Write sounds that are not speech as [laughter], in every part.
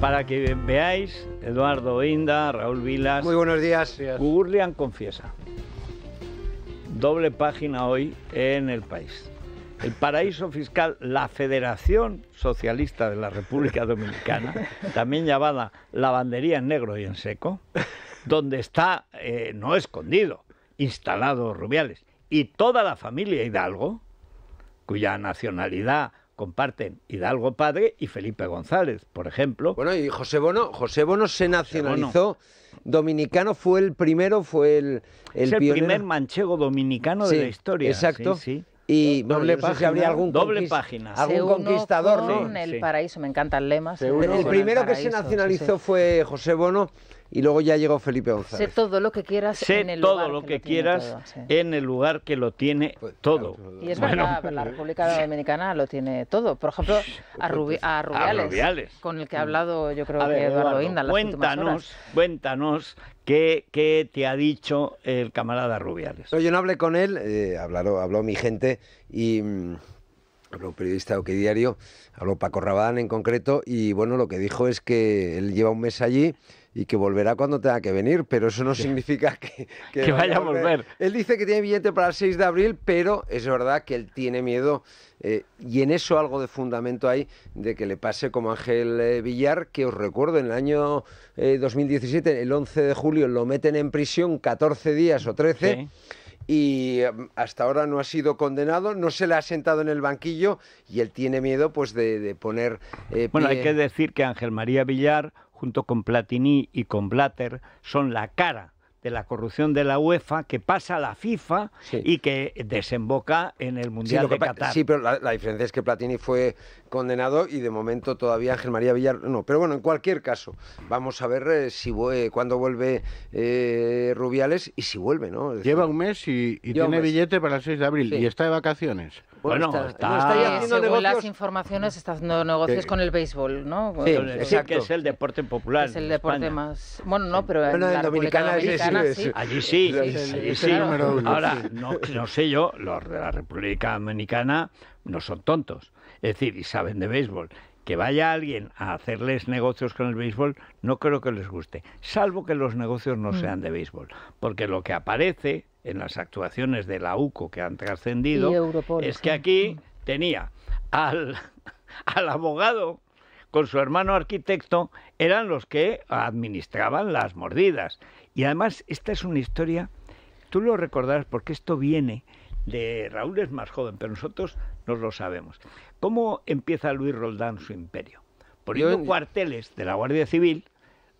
Para que veáis, Eduardo Inda, Raúl Vilas. Muy buenos días. Gurlian confiesa. Doble página hoy en El País. El paraíso fiscal, la Federación Socialista de la República Dominicana, también llamada lavandería en negro y en seco, donde está, eh, no escondido, instalado Rubiales, y toda la familia Hidalgo, cuya nacionalidad comparten Hidalgo Padre y Felipe González, por ejemplo. Bueno, y José Bono, José Bono se nacionalizó dominicano, fue el primero, fue el, el, el primer manchego dominicano de la historia. Exacto. Sí, Y doble página, habría algún, conquistador, ¿no? El paraíso, me encantan lemas. El, primero que se nacionalizó fue José Bono y luego ya llegó Felipe González. Sé todo lo que quieras en el todo lo que, quieras en el lugar que lo tiene pues, todo. y es verdad, la República Dominicana lo tiene todo. Por ejemplo, a, pues, Rubiales, con el que ha hablado yo creo que Eduardo, Inda. Cuéntanos, cuéntanos ¿Qué, ¿Qué, te ha dicho el camarada Rubiales? No, yo no hablé con él, eh, habló, mi gente y mm, habló un periodista de qué diario, habló Paco Rabadán en concreto y bueno, lo que dijo es que él lleva un mes allí y que volverá cuando tenga que venir, pero eso no significa [laughs] que, vaya, a volver. Él dice que tiene billete para el 6 de abril, pero es verdad que él tiene miedo eh, y en eso algo de fundamento hay de que le pase como Ángel eh, Villar, que os recuerdo, en el año 2017, eh, el 11 de julio, lo meten en prisión 14 días o 13. y mm, hasta ahora no ha sido condenado, no se le ha sentado en el banquillo y él tiene miedo pues de, poner... bueno, hay que decir que Ángel María Villar junto con Platini y con Blatter, son la cara de la corrupción de la UEFA que pasa a la FIFA y que desemboca en el Mundial de Qatar. Sí, pero la, diferencia es que Platini fue condenado y de momento todavía Ángel María Villar no. Pero bueno, en cualquier caso, vamos a ver eh, si eh, cuándo vuelve eh, Rubiales y si vuelve, ¿no? Lleva un mes y, tiene billete para el 6 de abril y está de vacaciones. Bueno, está, según las informaciones está haciendo negocios con el béisbol, ¿no? Sí, que es el deporte popular. Es el deporte más... Bueno, no, pero en, la Dominicana, Dominicana sí. Allí sí, allí sí. Ahora, no sé yo, los de la República Dominicana no son tontos es decir, y saben de béisbol. Que vaya alguien a hacerles negocios con el béisbol, no creo que les guste, salvo que los negocios no mm. sean de béisbol, porque lo que aparece en las actuaciones de la UCO que han trascendido es que aquí mm. tenía al, [laughs] al abogado con su hermano arquitecto eran los que administraban las mordidas. Y además, esta es una historia, tú lo recordarás porque esto viene de Raúl es más joven, pero nosotros no lo sabemos. ¿Cómo empieza Luis Roldán su imperio? Poniendo cuarteles de la Guardia Civil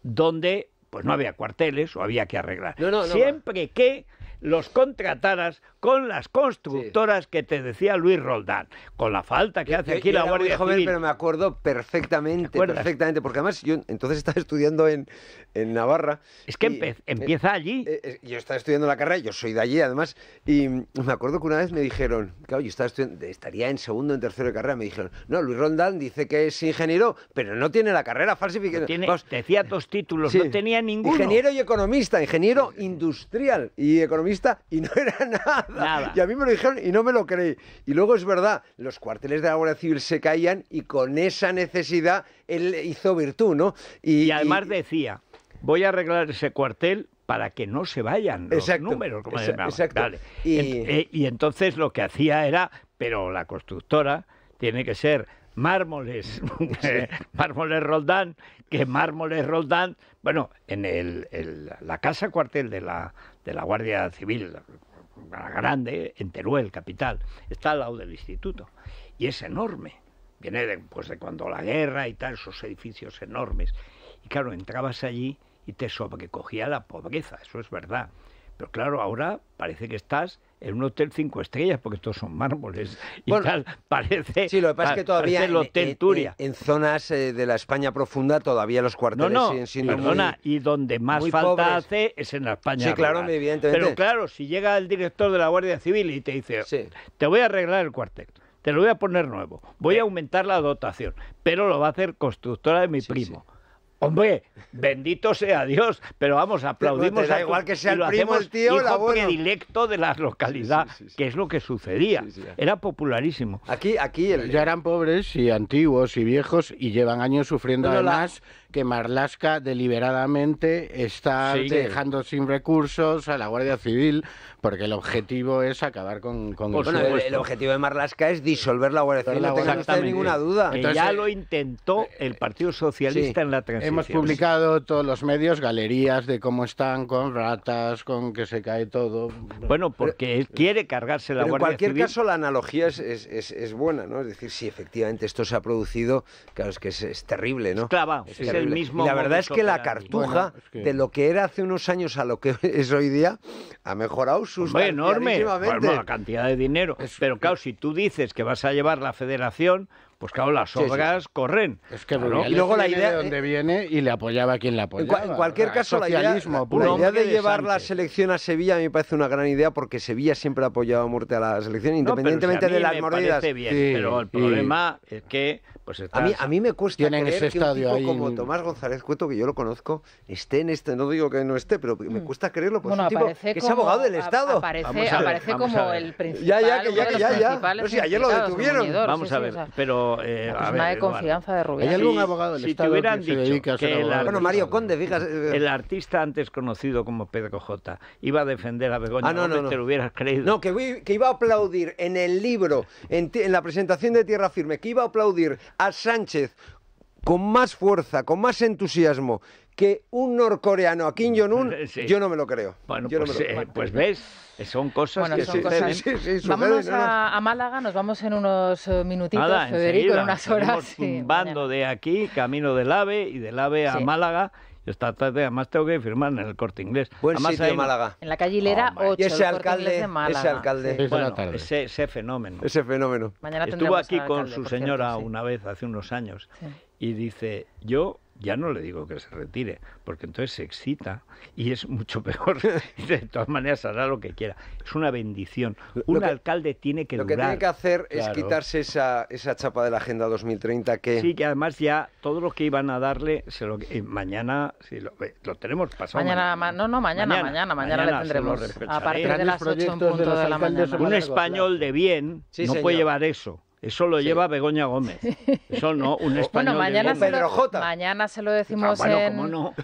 donde pues no había cuarteles o había que arreglar. siempre que los contrataras con las constructoras que te decía Luis Roldán, con la falta que hace aquí la Guardia joven, Pero me acuerdo perfectamente, perfectamente, porque además yo entonces estaba estudiando en, en Navarra. Es que empieza allí. Eh, eh, yo estaba estudiando la carrera, yo soy de allí además, y me acuerdo que una vez me dijeron, claro, yo estaba estudiando, estaría en segundo, en tercero de carrera, me dijeron, no, Luis Roldán dice que es ingeniero, pero no tiene la carrera falsificada. Tiene, decía dos títulos, no tenía ninguno. Ingeniero y economista, ingeniero industrial y economista y no era [laughs] nada. Y a mí me lo dijeron y no me lo creí. Y luego es verdad, los cuarteles de la Guardia Civil se caían y con esa necesidad él hizo virtud, ¿no? Y, además decía, voy a arreglar ese cuartel para que no se vayan los números. Como exacto, eh, Y... entonces lo que hacía era, pero la constructora tiene que ser mármoles, [laughs] mármoles Roldán, que mármoles Roldán, bueno, en el, la casa cuartel de la, de la Guardia Civil la grande, en Teruel, capital, está al lado del instituto y es enorme. Viene pues, de cuando la guerra y tal, esos edificios enormes. Y claro, entrabas allí y te sobrecogía la pobreza, eso es verdad. Pero claro, ahora parece que estás en un hotel cinco estrellas, porque estos son mármoles y tal, parece, sí, lo que pasa es que todavía el en, En, zonas eh, de la España profunda todavía los cuarteles no, no, siguen siendo perdona, y donde más falta hace es en la España. Sí, claro, evidentemente. Pero claro, si llega el director de la Guardia Civil y te dice, te voy a arreglar el cuartel, te lo voy a poner nuevo, voy a aumentar la dotación, pero lo va a hacer constructora de mi primo Hombre, bendito sea Dios, pero vamos, aplaudimos. al da igual que sea el primo, el tío, el predilecto de la localidad, que es lo que sucedía. Era popularísimo. Aquí, aquí. Ya eran pobres y antiguos y viejos y llevan años sufriendo además que Marlaska deliberadamente está dejando sin recursos a la Guardia Civil porque el objetivo es acabar con, con el, objetivo de Marlaska es disolver la Guardia Civil, no tengo ninguna duda. ya lo intentó eh, el Partido Socialista en la transición. Hemos publicado todos los medios, galerías de cómo están con ratas, con que se cae todo. Bueno, porque él quiere cargarse la Guardia Civil. En cualquier caso, la analogía es, buena, ¿no? Es decir, si efectivamente esto se ha producido, claro, es que es, terrible, ¿no? Clava. Y la verdad es que la cartuja, de lo que era hace unos años a lo que [laughs] es hoy día, ha mejorado sus enorme. la cantidad de dinero. Pero claro, si tú dices que vas a llevar la federación, pues claro, las obras corren. Es que y luego la idea de dónde eh, viene y le apoyaba quien En, cualquier ah, caso, la idea, de llevar la selección a Sevilla me parece una gran idea porque Sevilla siempre ha apoyado a muerte a la selección, independientemente de las pero el problema es que pues a, mí, a mí me cuesta creer que un tipo como Tomás González Cueto, que yo lo conozco, esté en este, no digo que no esté, pero me mm. cuesta creerlo, pues porque que es abogado del Estado. Aparece, como el principal, ya, ya, ya, que, ya, ya. ayer lo detuvieron. Vamos a ver, pero... Eh, de confianza de Rubén. ¿Hay algún abogado del si Estado te hubieran dicho que Bueno, Mario Conde, digas... Eh, el artista antes conocido como Pedro J. iba a defender a Begoña ah, no, no, no, te lo hubieras creído. No, que, iba a aplaudir en el libro, en la presentación de Tierra Firme, que iba a aplaudir a Sánchez con más fuerza, con más entusiasmo que un norcoreano a Kim Jong-un, pues, yo no me lo creo. pues, no eh, pues ves, son cosas que son cosas. a, Málaga, nos vamos en unos eh, minutitos, Federico, en unas horas. Bando de aquí, camino del AVE y del AVE a Málaga esta tarde además tengo que firmar en el corte inglés. Buen además, sitio, Málaga. En la calle 8, ese alcalde, de Málaga. Ese alcalde. bueno, ese, fenómeno. Ese fenómeno. Estuvo aquí con su señora una vez, hace unos años, y dice, yo ya no le digo que se retire, porque entonces se excita y es mucho peor. [laughs] de todas maneras hará lo que quiera. Es una bendición. Un alcalde tiene que lo Lo que tiene que hacer es quitarse esa, esa chapa de la Agenda 2030 que... Sí, que además ya todos los que iban a darle, se lo, eh, mañana si eh, lo, tenemos pasado. Mañana, no, no, mañana, mañana, mañana, le tendremos. A partir de las de, la mañana. Un español de bien no puede llevar eso. Eso lo lleva Begoña Gómez. Eso no, un español. Bueno, mañana, se lo, Pedro J. mañana se lo ah, decimos en.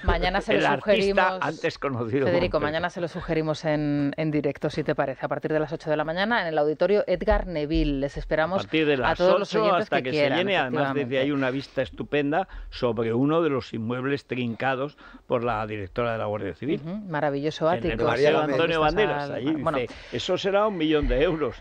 Mañana se lo sugerimos. Antes conocido. Federico, mañana se lo sugerimos en, en, directo, si te parece, a partir de las 8 de la mañana en el auditorio Edgar Neville. Les esperamos a, todos los oyentes hasta que, se llene. Además, desde ahí una vista estupenda sobre uno de los inmuebles trincados por la directora de la Guardia Civil. Maravilloso ático. En el Antonio Banderas. eso será un millón de euros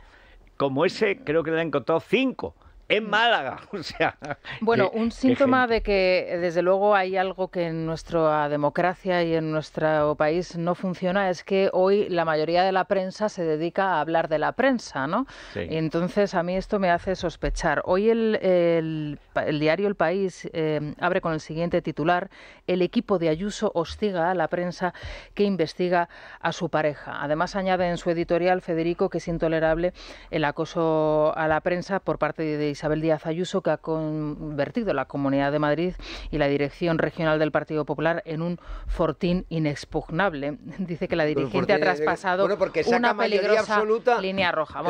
como ese, creo que le han encontrado cinco en Málaga. [laughs] O sea, bueno, un síntoma de que desde luego hay algo que en nuestra democracia y en nuestro país no funciona es que hoy la mayoría de la prensa se dedica a hablar de la prensa, ¿no? entonces a mí esto me hace sospechar. Hoy el, diario El País eh, abre con el siguiente titular: El equipo de Ayuso hostiga a la prensa que investiga a su pareja. Además añade en su editorial Federico que es intolerable el acoso a la prensa por parte de Isabel Díaz Ayuso, que ha convertido la Comunidad de Madrid y la Dirección Regional del Partido Popular en un fortín inexpugnable. [laughs] Dice que la dirigente ha traspasado una peligrosa línea roja.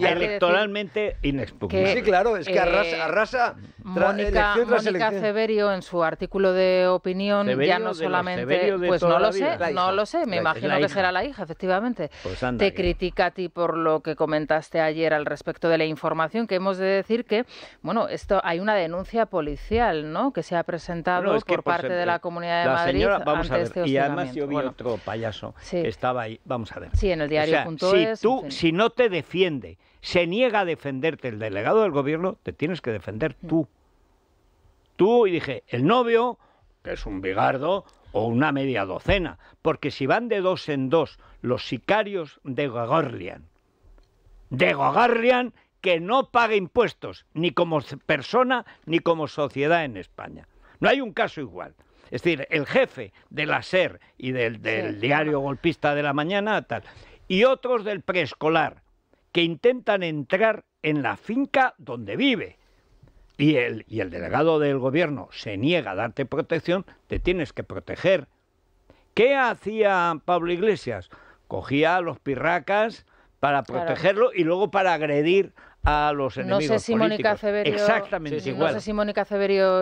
electoralmente inexpugnable. sí, claro, es que eh, arrasa, Mónica, en su artículo de opinión, ya no solamente... Pues no lo sé, no lo sé, me imagino que será la hija, efectivamente. Pues Te critica a ti por lo que comentaste ayer al respecto de la información, que hemos de decir que bueno, esto hay una denuncia policial, ¿no? Que se ha presentado por, pues, parte de la eh, Comunidad de Madrid vamos a este Y además yo vi otro payaso que estaba ahí, vamos a ver. Sí, en el diario. si tú, si no te defiende, se niega a defenderte el delegado del gobierno, te tienes que defender mm. tú. Tú y dije, el novio, que es un bigardo, o una media docena, porque si van de dos en dos los sicarios de Gogorlian, de Gogorlian que no pague impuestos, ni como persona, ni como sociedad en España. No hay un caso igual. Es decir, el jefe de la SER y del, diario golpista de la mañana, tal, y otros del preescolar, que intentan entrar en la finca donde vive. Y el, y el delegado del gobierno se niega a darte protección, te tienes que proteger. ¿Qué hacía Pablo Iglesias? Cogía a los pirracas para protegerlo y luego para agredir a los enemigos. No sé si Mónica Exactamente igual. No sé si Mónica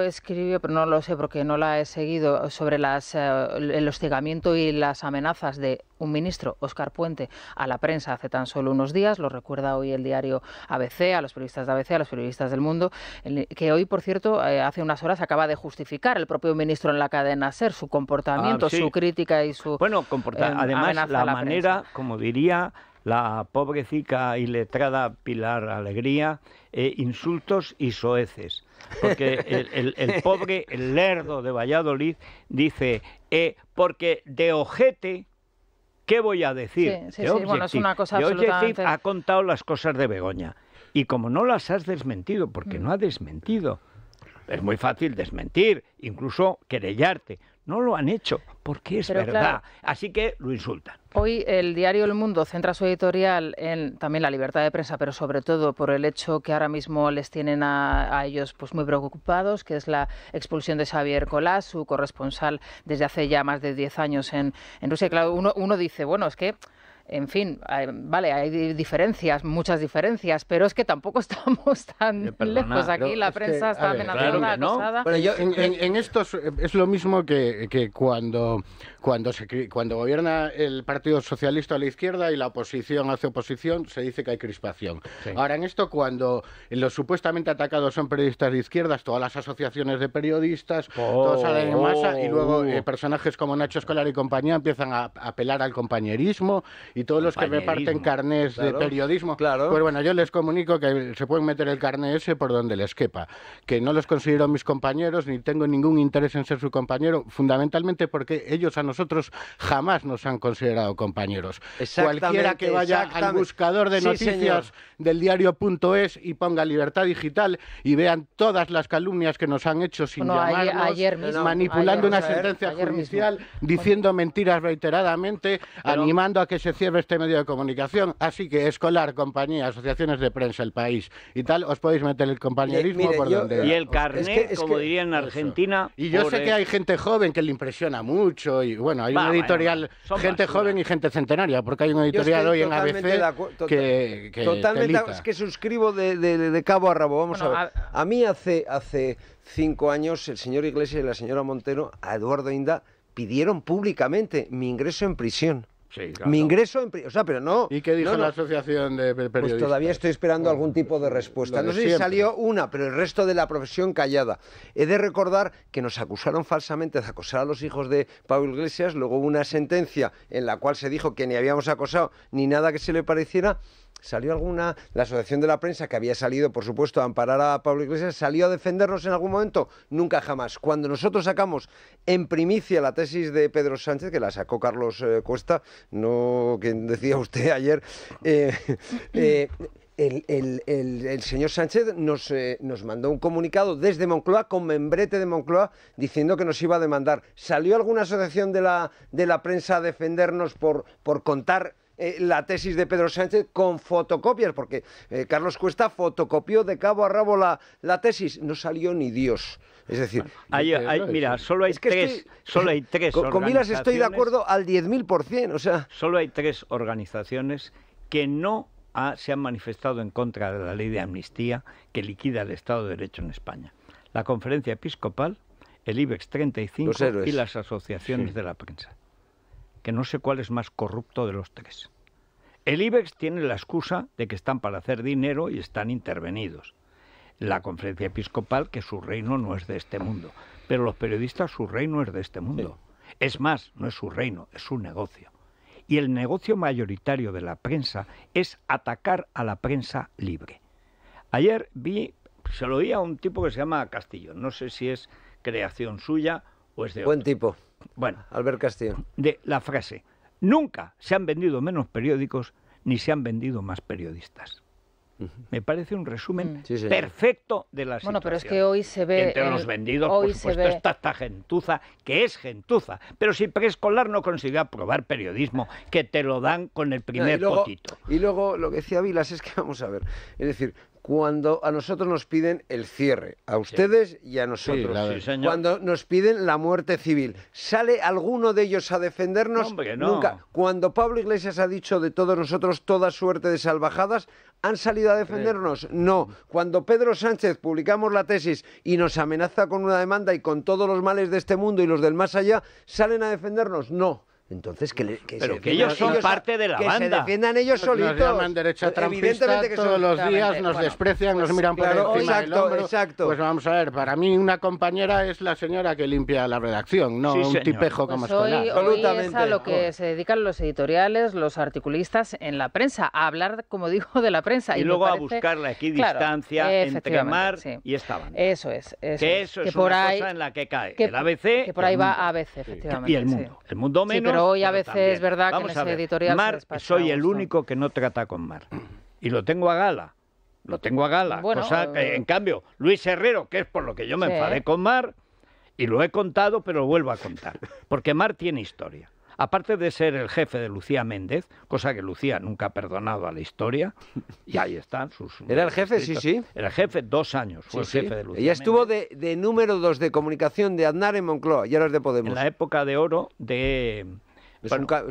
escribió, pero no lo sé porque no la he seguido, sobre las, eh, el hostigamiento y las amenazas de un ministro, Óscar Puente, a la prensa hace tan solo unos días, lo recuerda hoy el diario ABC, a los periodistas de ABC, a los periodistas del mundo, que hoy, por cierto, eh, hace unas horas acaba de justificar el propio ministro en la cadena SER su comportamiento, ah, su crítica y su... Bueno, em, además la manera, como diría la pobrecica y letrada Pilar Alegría eh, insultos y soeces. Porque [laughs] el, pobre, el lerdo de Valladolid dice, eh, porque de ojete... ¿Qué voy a decir? Sí, ha contado las cosas de Begoña. Y como no las has desmentido, porque mm. no ha desmentido, es muy fácil desmentir, incluso querellarte. No lo han hecho, porque es verdad. Así que lo insultan. Hoy el diario El Mundo centra su editorial en también la libertad de prensa, pero sobre todo por el hecho que ahora mismo les tienen a, ellos pues muy preocupados, que es la expulsión de Xavier Colás, su corresponsal desde hace ya más de 10 años en, Rusia. Claro, uno dice, bueno, es que en fin, vale, hay diferencias, muchas diferencias, pero es que tampoco [laughs] estamos tan eh, lejos aquí. La prensa está amenazada, yo, en, esto eh, es lo mismo que, cuando, cuando, cuando gobierna el Partido Socialista a la izquierda y la oposición hace oposición, se dice que hay crispación. Ahora, en esto, cuando los supuestamente atacados son periodistas de izquierdas, todas las asociaciones de periodistas, todos salen en masa y luego eh, oh. personajes como Nacho Escolar y compañía empiezan a apelar al compañerismo y todos los que reparten carnés de periodismo. Claro. Pues bueno, yo les comunico que se pueden meter el carné ese por donde les quepa, que no los considero mis compañeros ni tengo ningún interés en ser su compañero, fundamentalmente porque ellos a nosotros jamás nos han considerado compañeros. Cualquiera que vaya al buscador de noticias del diario.es y ponga libertad digital y vean todas las calumnias que nos han hecho sin llamarnos, ayer, manipulando una sentencia judicial, diciendo mentiras reiteradamente, animando a que se este medio de comunicación. Así que escolar, compañía, asociaciones de prensa, el país y tal, os podéis meter el compañerismo y, por donde. Eh, y el carnet, como diría en Argentina. Y yo sé que hay gente joven que le impresiona mucho. Y bueno, hay un editorial, gente joven y gente centenaria, porque hay un editorial hoy en ABC que, Totalmente, es que suscribo de, cabo a rabo. Vamos a ver. A... mí hace, hace cinco años el señor Iglesias y la señora Montero a Eduardo Inda pidieron públicamente mi ingreso en prisión. Mi ingreso en... O sea, pero no... ¿Y qué dijo la asociación de pues periodistas? Pues todavía estoy esperando algún tipo de respuesta. no sé si salió una, pero el resto de la profesión callada. He de recordar que nos acusaron falsamente de acosar a los hijos de Pablo Iglesias, luego hubo una sentencia en la cual se dijo que ni habíamos acosado ni nada que se le pareciera ¿Salió alguna, la Asociación de la Prensa, que había salido, por supuesto, a amparar a Pablo Iglesias, salió a defendernos en algún momento? Nunca jamás. Cuando nosotros sacamos en primicia la tesis de Pedro Sánchez, que la sacó Carlos eh, Cuesta, no quien decía usted ayer, eh, [laughs] eh, el, señor Sánchez nos, nos, mandó un comunicado desde Moncloa, con membrete de Moncloa, diciendo que nos iba a demandar. ¿Salió alguna asociación de la, de la prensa a defendernos por, por contar eh, la tesis de Pedro Sánchez con fotocopias, porque eh, Carlos Cuesta fotocopió de cabo a rabo la, tesis. No salió ni Dios. Es decir, mira, solo hay tres, solo hay tres [laughs] con, estoy de acuerdo al 10.000%, o sea, solo hay tres organizaciones que no se han manifestado en contra de la ley de amnistía que liquida el Estado de Derecho en España. La Conferencia Episcopal, el IBEX 35 y las asociaciones de la prensa que no sé cuál es más corrupto de los tres. El IBEX tiene la excusa de que están para hacer dinero y están intervenidos. La conferencia episcopal que su reino no es de este mundo. Pero los periodistas su reino es de este mundo. Es más, no es su reino, es su negocio. Y el negocio mayoritario de la prensa es atacar a la prensa libre. Ayer vi, se lo oí a un tipo que se llama Castillo. No sé si es creación suya o es de... Buen tipo. Bueno, Albert Castillo. De la frase, nunca se han vendido menos periódicos ni se han vendido más periodistas. Me parece un resumen mm. perfecto de las situación. Bueno, pero es que hoy se ve... Entre los vendidos, hoy por ve... está esta gentuza, que es gentuza. Pero si preescolar no consigue aprobar periodismo, que te lo dan con el primer potito. Y luego, lo que decía Vilas es que, vamos a ver, es decir, cuando a nosotros nos piden el cierre, a ustedes y a nosotros. cuando nos piden la muerte civil, ¿sale alguno de ellos a defendernos? Nunca. Cuando Pablo Iglesias ha dicho de todos nosotros toda suerte de salvajadas, ¿han salido a defendernos? No. Cuando Pedro Sánchez publicamos la tesis y nos amenaza con una demanda y con todos los males de este mundo y los del más allá, ¿salen a defendernos? No. Entonces, que, ellos son parte de la banda. se defiendan ellos solitos. Nos llaman derecha todos los días, nos desprecian, nos pues, miran por encima exacto, del hombro. Exacto. Pues vamos a ver, para mí una compañera es la señora que limpia la redacción, no un tipejo como pues hoy, Absolutamente. hoy, es a lo que se dedican los editoriales, los articulistas en la prensa, a hablar, como digo, de la prensa. Y, luego a buscar la equidistancia entre Mar y esta Eso es. Eso que eso es, es cosa en la que cae el ABC. Que por ahí va ABC, efectivamente. Y el mundo. El mundo menos pero hoy a veces es verdad que en ese editorial. Mar, soy el único que no trata con Mar. Y lo tengo a gala. Lo tengo a gala. Eh, en cambio, Luis Herrero, que es por lo que yo me enfadé con Mar, y lo he contado, pero lo vuelvo a contar. Porque Mar tiene historia aparte de ser el jefe de Lucía Méndez, cosa que Lucía nunca ha perdonado a la historia, y ahí están sus... [laughs] Era el jefe, sí, sí. Era el jefe, dos años fue el jefe de Lucía Ella estuvo De, número dos de comunicación de Aznar en Moncloa, y ahora es de Podemos. En la época de oro de...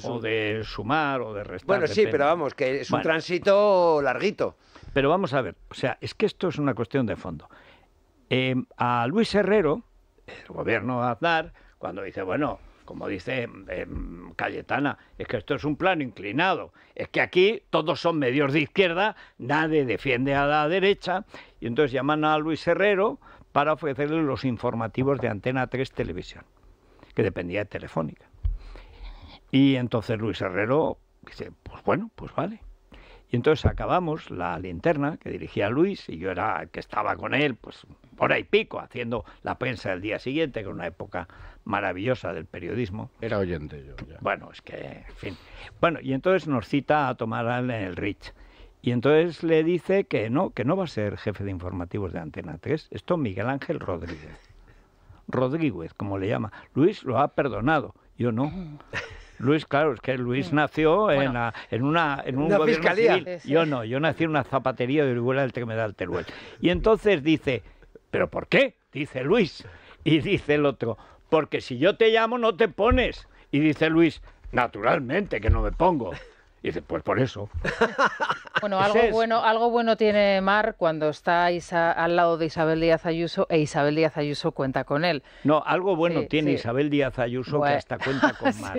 o de sumar o de restar. Bueno, sí, pero vamos, que es un tránsito larguito. Pero vamos a ver, o sea, es que esto es una cuestión de fondo. Eh, a Luis Herrero, el gobierno de Aznar, cuando dice, bueno, como dice em, em, Cayetana, es que esto es un plano inclinado. Es que aquí todos son medios de izquierda, nadie defiende a la derecha. Y entonces llaman a Luis Herrero para ofrecerle los informativos de Antena 3 Televisión, que dependía de Telefónica. Y entonces Luis Herrero dice, pues bueno, pues vale. Y entonces acabamos la linterna que dirigía Luis y yo era el que estaba con él, pues hora y pico, haciendo la prensa del día siguiente, que era una época maravillosa del periodismo. Era oyente yo. Ya. Bueno, es que, en fin. Bueno, y entonces nos cita a tomar en el Rich. Y entonces le dice que no, que no va a ser jefe de informativos de Antena 3. Esto Miguel Ángel Rodríguez. Rodríguez, como le llama. Luis lo ha perdonado, yo no. [laughs] Luis, claro, es que Luis nació en, en, una, en un Yo no, yo nací en una zapatería de Uruguay del Tremedal Teruel. Y entonces dice, ¿pero por qué? Dice Luis. Y dice el otro, porque si yo te llamo no te pones. Y dice Luis, naturalmente que no me pongo. Y dice, pues por eso. [laughs] Bueno, algo bueno, algo bueno tiene Mar cuando está al lado de Isabel Díaz Ayuso e Isabel Díaz Ayuso cuenta con él. No, algo bueno tiene Isabel Díaz Ayuso que hasta cuenta con [laughs] Mar.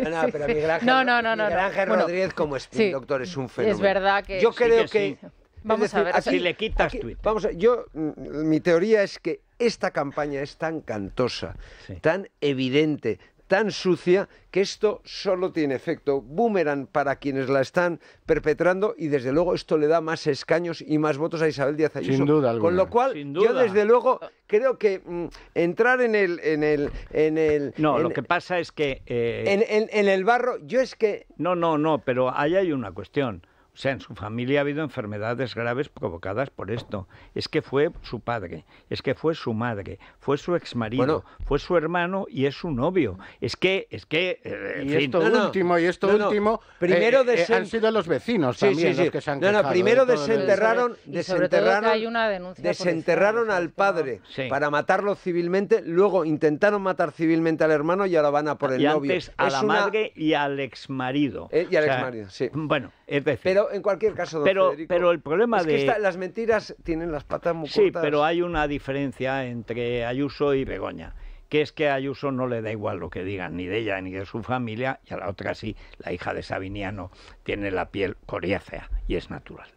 no, no, no, no, Rodríguez como spin doctor es un fenómeno. Es verdad que yo creo que, vamos a ver si le quitas tu... Vamos, yo mm, mi teoría es que esta campaña es tan cantosa, tan evidente, tan sucia que esto solo tiene efecto boomerang para quienes la están perpetrando y desde luego esto le da más escaños y más votos a Isabel Díaz Ayuso. Sin duda alguna. Con lo cual yo desde luego creo que mm, entrar en el en el en el No, lo que pasa es que eh, en, en el barro yo es que No, no, no, pero ahí hay una cuestión. O sea, en su familia ha habido enfermedades graves provocadas por esto. Es que fue su padre, es que fue su madre, fue su exmarido, fue su hermano y es su novio. Es que, es que, eh, y, esto último, y esto último, eh, primero eh, han sido los vecinos que han primero desenterraron, desenterraron, desenterraron al padre para matarlo civilmente, luego intentaron matar civilmente al hermano y ahora van a por el novio. Antes a la madre y al exmarido. y al sí. Bueno pero en cualquier caso, don pero, el problema las mentiras tienen las patas muy Sí, pero hay una diferencia entre Ayuso y Begoña que es que a Ayuso no le da igual lo que digan ni de ella ni de su familia, y a la otra sí, la hija de Sabiniano tiene la piel coriácea y es natural,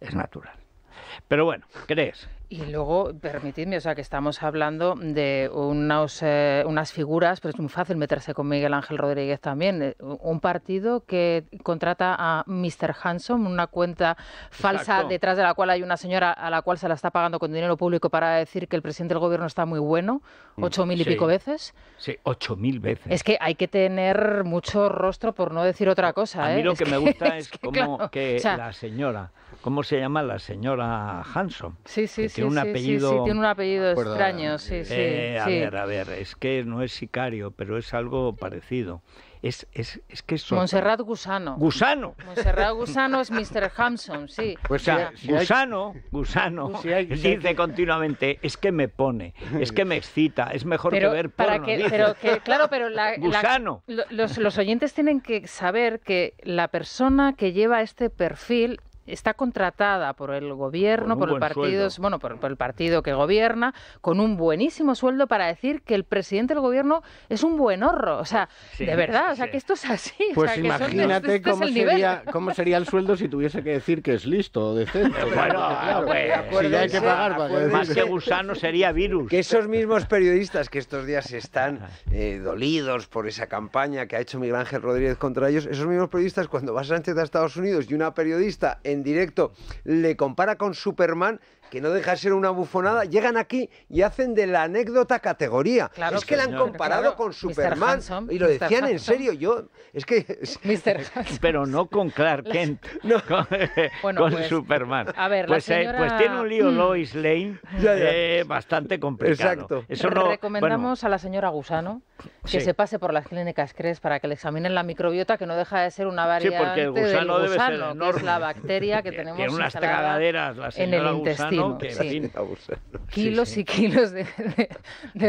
es natural. Pero bueno, ¿crees? Y luego, permitidme, o sea, que estamos hablando de eh, unas figuras, pero es muy fácil meterse con Miguel Ángel Rodríguez también. Eh, un partido que contrata a Mr. Hanson, una cuenta falsa detrás de la cual hay una señora a la cual se la está pagando con dinero público para decir que el presidente del gobierno está muy bueno, mm, ocho mil y pico veces. Sí, ocho mil veces. Es que hay que tener mucho rostro por no decir otra cosa. A mí ¿eh? lo que, me gusta [laughs] es, como que la señora ¿Cómo se llama la señora Hanson? Sí, sí, sí, tiene un sí, apellido... tiene un apellido extraño, sí, sí, eh, A ver, a ver, es que no es sicario, pero es algo parecido. Es, es, es, que es Monserrat Gusano. Gusano. Monserrat Gusano es Mr. Hanson, sí. Pues o sea, Gusano, Gusano, dice continuamente, es que me pone, es que me excita, es mejor que ver para porno, claro, pero Gusano. los oyentes tienen que saber que la persona que lleva este perfil está contratada por el gobierno, por el partido, bueno, por, el partido que gobierna, con un buenísimo sueldo para decir que el presidente del gobierno es un buen horro, o sea, de verdad, o sea que esto es así. Pues imagínate este cómo, sería, el sueldo si tuviese que decir que es listo o decente. [laughs] bueno, pues, hay que pagar, más que gusano sería virus. Que esos mismos periodistas que estos días están eh, dolidos por esa campaña que ha hecho Miguel Ángel Rodríguez contra ellos, esos mismos periodistas cuando vas Sánchez a Estados Unidos y una periodista en directo le compara con Superman que no deja de ser una bufonada, llegan aquí y hacen de la anécdota categoría. Claro, es que la han comparado con Superman y lo decían en serio. Yo, es que. [laughs] [laughs] Pero no con Clark Kent, [laughs] no. con, pues, Superman. A ver, pues, eh, pues tiene un lío mm. Lois Lane eh, bastante complicado. Exacto. Eso Recomendamos a la señora Gusano que se pase por las clínicas CRES para que le examinen la microbiota, que no deja de ser una variante sí, porque el gusano que es la bacteria que tenemos en el intestino. [laughs] kilos y kilos de,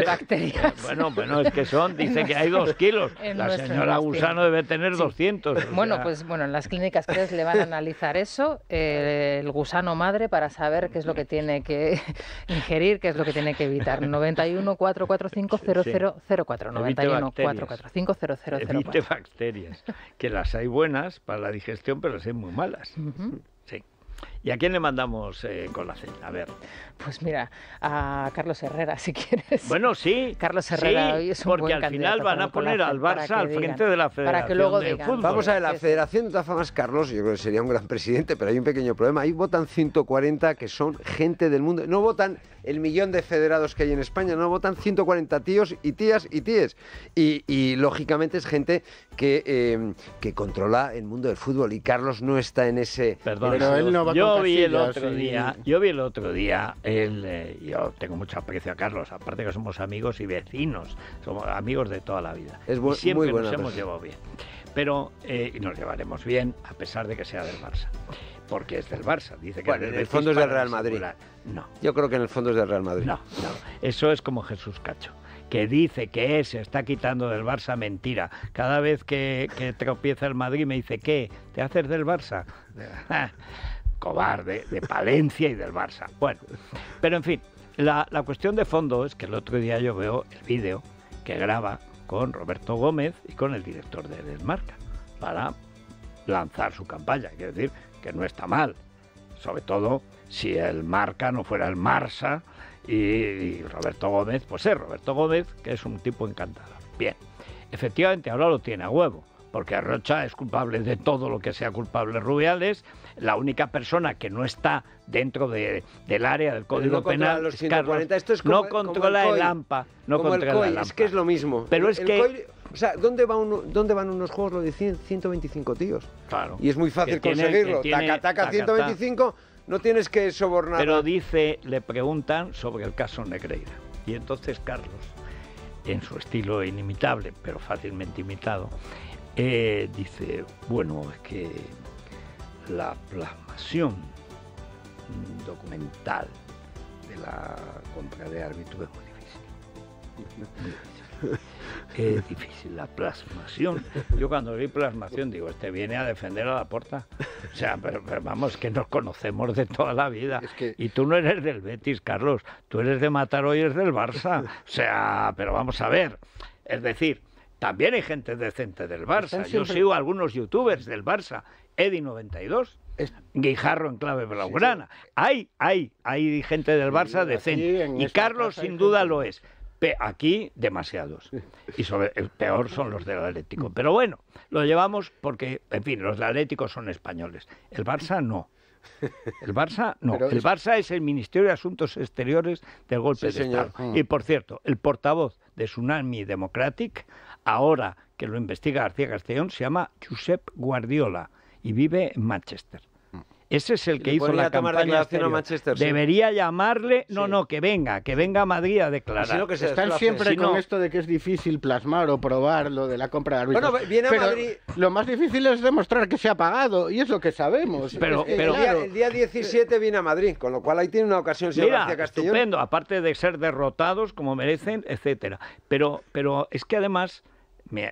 bacterias. Bueno, bueno, es que son, [laughs] dice que hay dos kilos. La señora Gusano debe tener 200. [laughs] Bueno, pues bueno, en las clínicas que le van a analizar eso, eh, el gusano madre, para saber qué es lo que tiene que ingerir, qué es lo que tiene que evitar. 91 914450004 Evite bacterias, que las hay buenas para la digestión, pero las hay muy malas. ¿Y a quién le mandamos eh, con la señal? A ver. Pues mira, a Carlos Herrera, si quieres. Bueno, sí. Carlos Herrera es un Porque al final van a poner al Barça al frente de la Federación para luego de Fútbol. Vamos a ver, la Federación de todas Carlos, yo creo que sería un gran presidente, pero hay un pequeño problema. Ahí votan 140 que son gente del mundo. No votan el millón de federados que hay en España, no votan 140 tíos y tías y tíes. Y, lógicamente es gente que, em, que controla el mundo del fútbol y Carlos no está en ese... Perdón, yo vi el otro día, yo vi el otro día, eh, yo tengo mucho aprecio a Carlos, aparte que somos amigos y vecinos, somos amigos de toda la vida. Es y siempre muy nos hemos llevado bien pero eh, nos llevaremos bien a pesar de que sea del Barça. Porque es del Barça, dice que bueno, en el fondo es del Real Madrid. No. Yo creo que en el fondo es del Real Madrid. No, no. Eso es como Jesús Cacho que dice que se está quitando del Barça, mentira. Cada vez que, tropieza el Madrid me dice, ¿qué? ¿Te haces del Barça? [laughs] Ah, cobarde, de Palencia y del Barça. Bueno, pero en fin, la, la cuestión de fondo es que el otro día yo veo el vídeo que graba con Roberto Gómez y con el director de Marca, para lanzar su campaña. Quiero decir que no está mal, sobre todo si el Marca no fuera el Marsa y, Roberto Gómez, pues es Roberto Gómez, que es un tipo encantador. Bien, efectivamente ahora lo tiene a huevo porque Rocha es culpable de todo lo que sea culpable Rubiales. La única persona que no está dentro del área del Código Penal no controla el, AMPA. No controla el, Es que es lo mismo. Pero es que... O sea, ¿dónde, van unos juegos lo de 125 tíos? Claro. Y es muy fácil conseguirlo. taca, taca, 125, no tienes que sobornar. Pero dice, le preguntan sobre el caso Negreira. Y entonces Carlos, en su estilo inimitable, pero fácilmente imitado, eh, dice, bueno, es que la plasmación documental de la compra de árbitro es muy difícil. [laughs] Es difícil la plasmación. Yo cuando vi plasmación digo, este viene a defender a la puerta. O sea, pero, vamos, que nos conocemos de toda la vida. Y tú no eres del Betis, Carlos. Tú eres de Matar hoy, eres del Barça. O sea, pero vamos a ver. Es decir, también hay gente decente del Barça. Yo sigo a algunos youtubers del Barça. Edi92, Guijarro en clave blaugrana. Hay, hay, hay gente del Barça decente. y Carlos sin duda lo es. aquí demasiados. Y sobre el peor son los del Atlético. Pero bueno, lo llevamos porque, en fin, los del Atlético son españoles. El Barça no. El Barça no. el Barça es el Ministerio de Asuntos Exteriores del golpe de Estado. Mm. Y por cierto, el portavoz de Tsunami Democratic ahora que lo investiga García Castellón, se llama Josep Guardiola y vive en Manchester. Mm. Ese es el que hizo la campaña Debería llamarle, no, no, que venga, que venga a Madrid a declarar. Si que se Están siempre con esto de que es difícil plasmar o probar lo de la compra de árbitros. Bueno, viene a Madrid... Lo más difícil es demostrar que se ha pagado y es lo que sabemos. Pero, el, Día, 17 viene a Madrid, con lo cual ahí tiene una ocasión. Mira, estupendo, aparte de ser derrotados como merecen, etcétera. Pero, pero es que además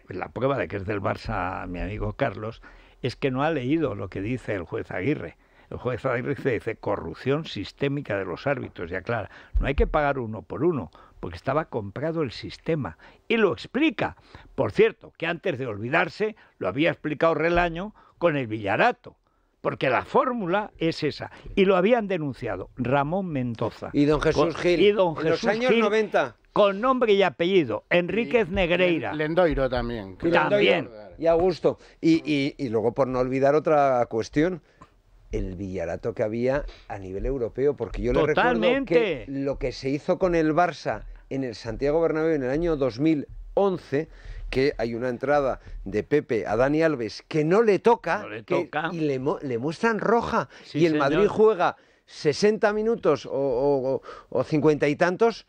la prueba de que es del Barça mi amigo Carlos, es que no ha leído lo que dice el juez Aguirre. El juez Aguirre dice corrupción sistémica de los árbitros y aclara, no hay que pagar uno por uno, porque estaba comprado el sistema. Y lo explica. Por cierto, que antes de olvidarse, lo había explicado Relaño con el Villarato porque la fórmula es esa. Y lo habían denunciado Ramón Mendoza. Y don Jesús Gil. Y don Jesús en los años 90. Con nombre y apellido, Enríquez Negreira. Lendoiro también. también. Y Augusto. Y, y, luego, por no olvidar otra cuestión, el villarato que había a nivel europeo, porque yo le recuerdo que lo que se hizo con el Barça en el Santiago Bernabéu en el año 2011 que hay una entrada de Pepe a Dani Alves que no le toca, y le, muestran roja. y el Madrid juega 60 minutos o, o, 50 y tantos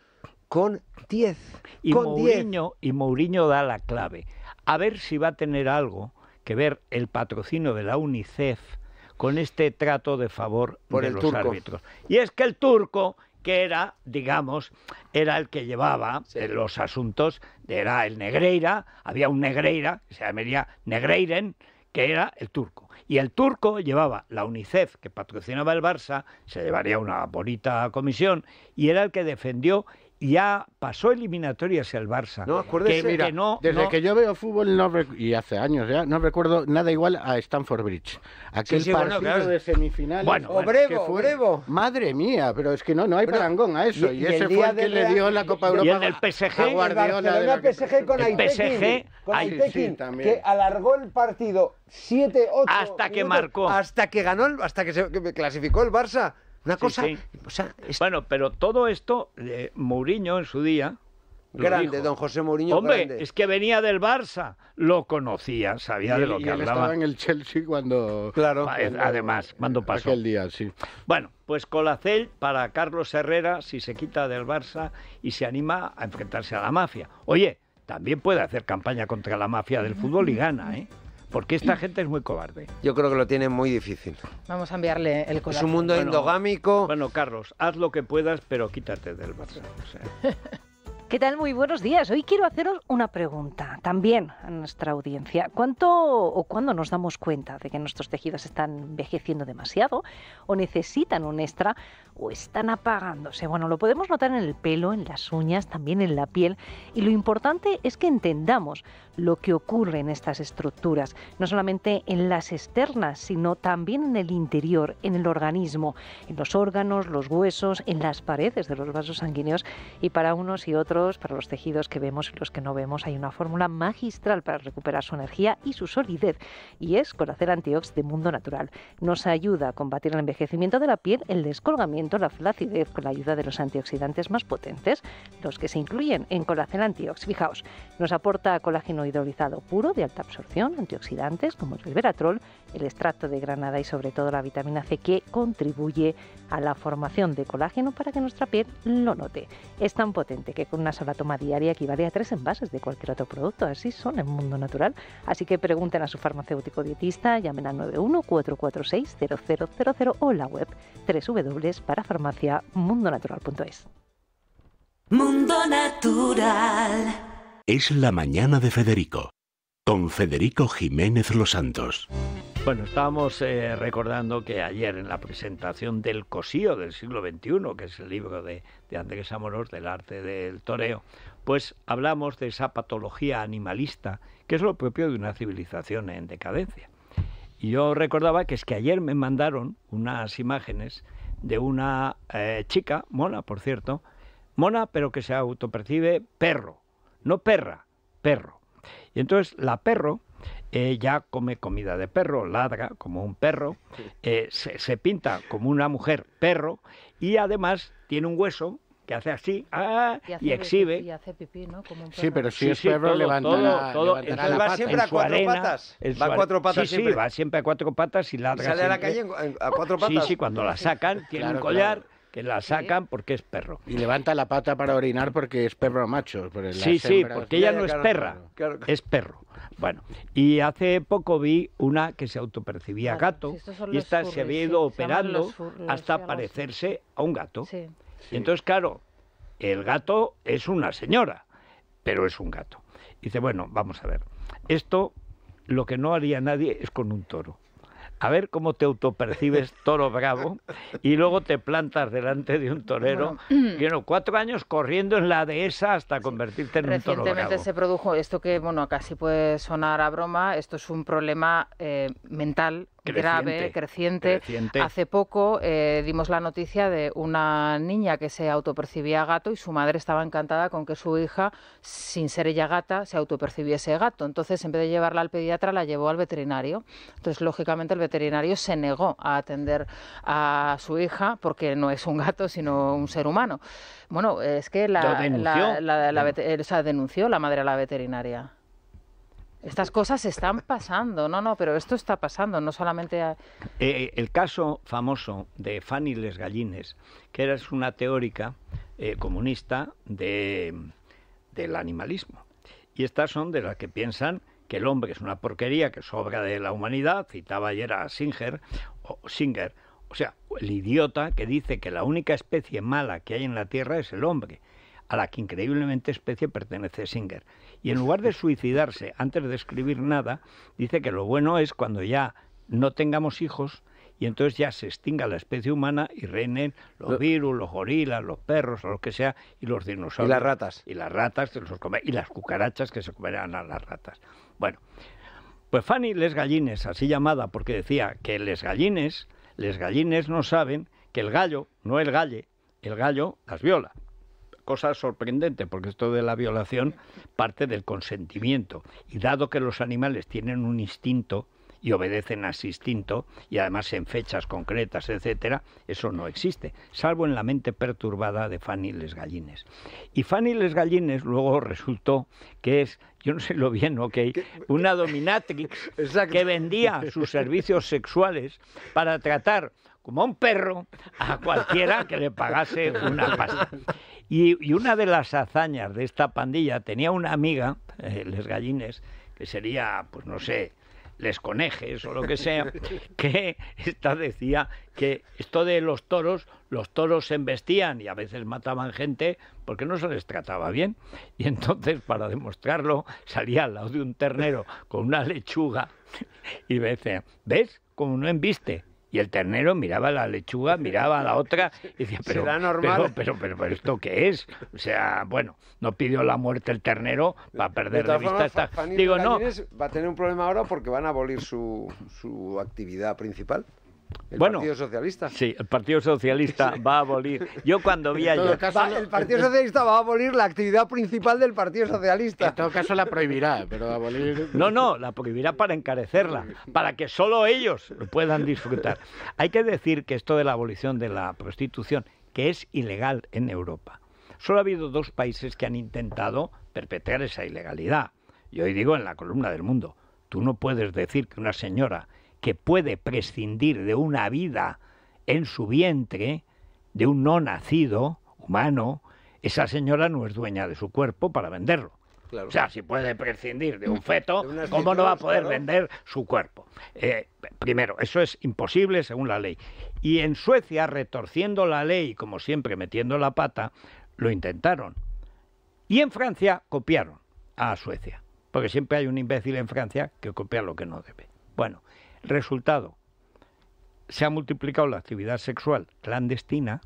con 10. Y, Mourinho, y Mourinho da la clave. A ver si va a tener algo que ver el patrocinio de la UNICEF con este trato de favor Por de el los árbitros. Y es que el turco que era, digamos, era el que llevaba eh, los asuntos, era el Negreira, había un Negreira, se llamaría Negreiren, que era el turco. Y el turco llevaba la UNICEF, que patrocinaba el Barça, se llevaría una bonita comisión, y era el que defendió ya pasó eliminatorias el Barça. No, que, mira, no, desde que yo veo fútbol no y hace años ya, no recuerdo nada igual a Stanford Bridge. Aquel partido de semifinales. Bueno, o brevo, Madre mía, pero es que no, no hay parangón a eso. Y, ese fue el que le dio la Copa Europa. Y en el PSG, a Guardiola el PSG con Aitekin, con que alargó el partido 7-8 hasta que marcó, hasta que ganó, hasta que se que clasificó el Barça. Una cosa. Bueno, pero todo esto, eh, Mourinho en su día. Grande, don José Mourinho. Hombre, es que venía del Barça, lo conocía, sabía de lo que él hablaba. Estaba en el Chelsea cuando. Claro. Ah, además, cuando pasó. Aquel día, sí. Bueno, pues Colacel para Carlos Herrera si se quita del Barça y se anima a enfrentarse a la mafia. Oye, también puede hacer campaña contra la mafia del fútbol y gana, ¿eh? Porque esta gente es muy cobarde. Yo creo que lo tiene muy difícil. Vamos a enviarle el corazón. Es un mundo endogámico. Bueno, Carlos, haz lo que puedas, pero quítate del Barça. [laughs] ¿Qué tal? Muy buenos días. Hoy quiero haceros una pregunta también a nuestra audiencia. ¿Cuánto o cuándo nos damos cuenta de que nuestros tejidos están envejeciendo demasiado o necesitan un extra o están apagándose? Bueno, lo podemos notar en el pelo, en las uñas, también en la piel y lo importante es que entendamos lo que ocurre en estas estructuras, no solamente en las externas, sino también en el interior, en el organismo, en los órganos, los huesos, en las paredes de los vasos sanguíneos y para unos y otros para los tejidos que vemos y los que no vemos, hay una fórmula magistral para recuperar su energía y su solidez, y es Colacel Antiox de Mundo Natural. Nos ayuda a combatir el envejecimiento de la piel, el descolgamiento, la flacidez, con la ayuda de los antioxidantes más potentes, los que se incluyen en Colacel Antiox. Fijaos, nos aporta colágeno hidrolizado puro de alta absorción, antioxidantes como el resveratrol, el extracto de granada y sobre todo la vitamina C que contribuye a la formación de colágeno para que nuestra piel lo note. Es tan potente que con una a la toma diaria equivale a tres envases de cualquier otro producto. Así son en Mundo Natural. Así que pregunten a su farmacéutico dietista, llamen al 914460000 o la web www.parafarmaciamundonatural.es. Mundo Natural. Es la mañana de Federico, con Federico Jiménez Los Santos. Bueno, estábamos eh, recordando que ayer en la presentación del Cosío del siglo XXI, que es el libro de, Andrés Amorós del arte del toreo, pues hablamos de esa patología animalista que es lo propio de una civilización en decadencia. Y yo recordaba que es que ayer me mandaron unas imágenes de una eh, chica, mona por cierto, mona pero que se autopercibe perro, no perra, perro. Y entonces la perro eh, ya come comida de perro, ladra como un perro, eh, se, se, pinta como una mujer perro y además tiene un hueso que hace así ah, y, exhibe. y hace pipí, ¿no? Sí, pero si es perro todo, todo, va siempre a cuatro patas. Va a cuatro patas sí, siempre. Sí, va siempre a cuatro patas y ladra. ¿Y sale a la calle a cuatro patas. Sí, sí, cuando la sacan tiene un collar que la sacan porque es perro. Y levanta la pata para orinar porque es perro macho. sí, sí, porque ella no es perra, es perro. Bueno, y hace poco vi una que se autopercibía gato y esta se había ido operando hasta parecerse a un gato. Y entonces, claro, el gato es una señora, pero es un gato. dice, bueno, vamos a ver, esto lo que no haría nadie es con un toro a ver cómo te autopercibes toro bravo y luego te plantas delante de un torero. que mm. cuatro años corriendo en la dehesa hasta convertirte en un toro bravo. Recientemente se produjo esto que, bueno, casi puede sonar a broma, esto es un problema eh, mental grave, creciente. Hace poco eh, dimos la noticia de una niña que se autopercibía gato y su madre estaba encantada con que su hija, sin ser ella gata, se autopercibiese gato. Entonces, en vez de llevarla al pediatra, la llevó al veterinario. Entonces, lógicamente, el veterinario se negó a atender a su hija porque no es un gato, sino un ser humano. Bueno, es que la, La, eh, denunció la madre a la veterinaria. Estas cosas están pasando, no, no, pero esto está pasando, no solamente... Eh, eh, el caso famoso de Fanny Les Gallines, que era una teórica eh, comunista del animalismo. Y estas son de las que piensan que el hombre es una porquería, que es obra de la humanidad, citaba ayer a Singer, o Singer, o sea, el idiota que dice que la única especie mala que hay en la Tierra es el hombre, a la que increíblemente especie pertenece Singer. Y en lugar de suicidarse antes de escribir nada, dice que lo bueno es cuando ya no tengamos hijos, y entonces ya se extinga la especie humana y reinen los virus, los gorilas, los perros, o lo que sea, y los dinosaurios. Y las ratas. Y las ratas los y las cucarachas que se comerán a las ratas. Bueno, pues Fanny Les Gallines, así llamada, porque decía que les gallines, les gallines no saben que el gallo, no el galle, el gallo las viola cosa sorprendente, porque esto de la violación parte del consentimiento. Y dado que los animales tienen un instinto y obedecen a ese instinto, y además en fechas concretas, etcétera, eso no existe, salvo en la mente perturbada de Fanny Les Gallines. Y Fanny Les Gallines luego resultó que es yo no sé lo bien, ok, una dominatrix [laughs] que vendía sus servicios sexuales para tratar como a un perro a cualquiera que le pagase una pasta. Y, una de las hazañas de esta pandilla, tenía una amiga, eh, Les Gallines, que sería, pues no sé, Les Conejes o lo que sea, [laughs] que esta decía que esto de los toros, los toros se embestían y a veces mataban gente porque no se les trataba bien. Y entonces, para demostrarlo, salía al lado de un ternero con una lechuga y decía, ¿ves? Como no embiste, y el ternero miraba la lechuga, miraba la otra [laughs] y decía, pero, normal? Pero, pero, pero, ¿esto qué es? O sea, bueno, no pidió la muerte el ternero para perder de, vista esta... Digo, no... Va a tener un problema ahora porque van a abolir su actividad principal. El bueno, Partido Socialista. Sí, el Partido Socialista va a abolir. Yo cuando vi [laughs] ayer. el Partido Socialista va a abolir la actividad principal del Partido Socialista. En todo caso la prohibirá, pero abolir. No, no, la prohibirá para encarecerla, para que solo ellos puedan disfrutar. Hay que decir que esto de la abolición de la prostitución, que es ilegal en Europa, solo ha habido dos países que han intentado perpetrar esa ilegalidad. Y hoy digo en la columna del mundo, tú no puedes decir que una señora que puede prescindir de una vida en su vientre, de un no nacido humano, esa señora no es dueña de su cuerpo para venderlo. O sea, si puede prescindir de un feto, ¿cómo no va a poder vender su cuerpo? Eh, primero, eso es imposible según la ley. Y en Suecia, retorciendo la ley, como siempre metiendo la pata, lo intentaron. Y en Francia copiaron a Suecia, porque siempre hay un imbécil en Francia que copia lo que no debe. Bueno, Resultado, se ha multiplicado la actividad sexual clandestina,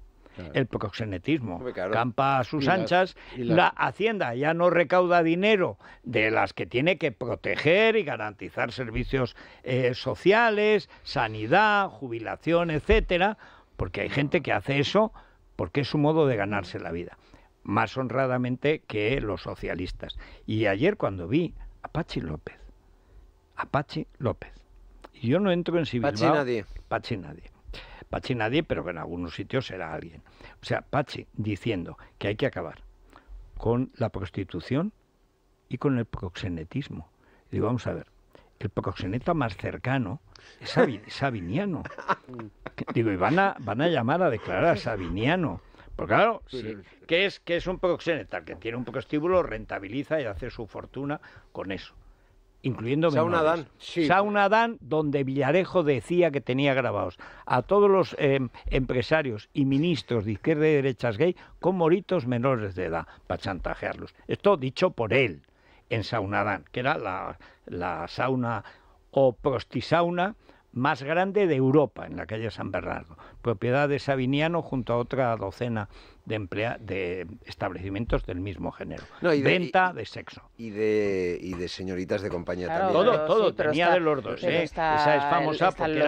el proxenetismo. Campa a sus anchas. La, Hacienda ya no recauda dinero de las que tiene que proteger y garantizar servicios eh, sociales, sanidad, jubilación, etcétera, porque hay gente que hace eso porque es su modo de ganarse la vida, más honradamente que los socialistas. Y ayer cuando vi a Pachi López, Apache López, yo no entro en sí Pachi nadie. Pachi nadie. Pachi nadie, pero que en algunos sitios será alguien. O sea, Pachi diciendo que hay que acabar con la prostitución y con el proxenetismo. Y digo, vamos a ver, el proxeneta más cercano es [laughs] Sabiniano. Digo, y van a, van a llamar a declarar a Sabiniano. Porque claro, sí. ¿qué, es, que es un proxeneta? El que tiene un prostíbulo, rentabiliza y hace su fortuna con eso incluyendo Sauna Dan. donde Villarejo decía que tenía grabados a todos los em, empresarios y ministros de izquierda y derechas gay con moritos menores de edad para chantajearlos. Esto dicho por él en Sauna que era la, la sauna o prostisauna más grande de Europa, en la calle San Bernardo, propiedad de Sabiniano junto a otra docena de, emplea, de establecimientos del mismo género. y de, Venta de sexo. Y de, y de señoritas de compañía también. Todo, todo, tenía de los dos. ¿eh? Está, Esa es famosa el,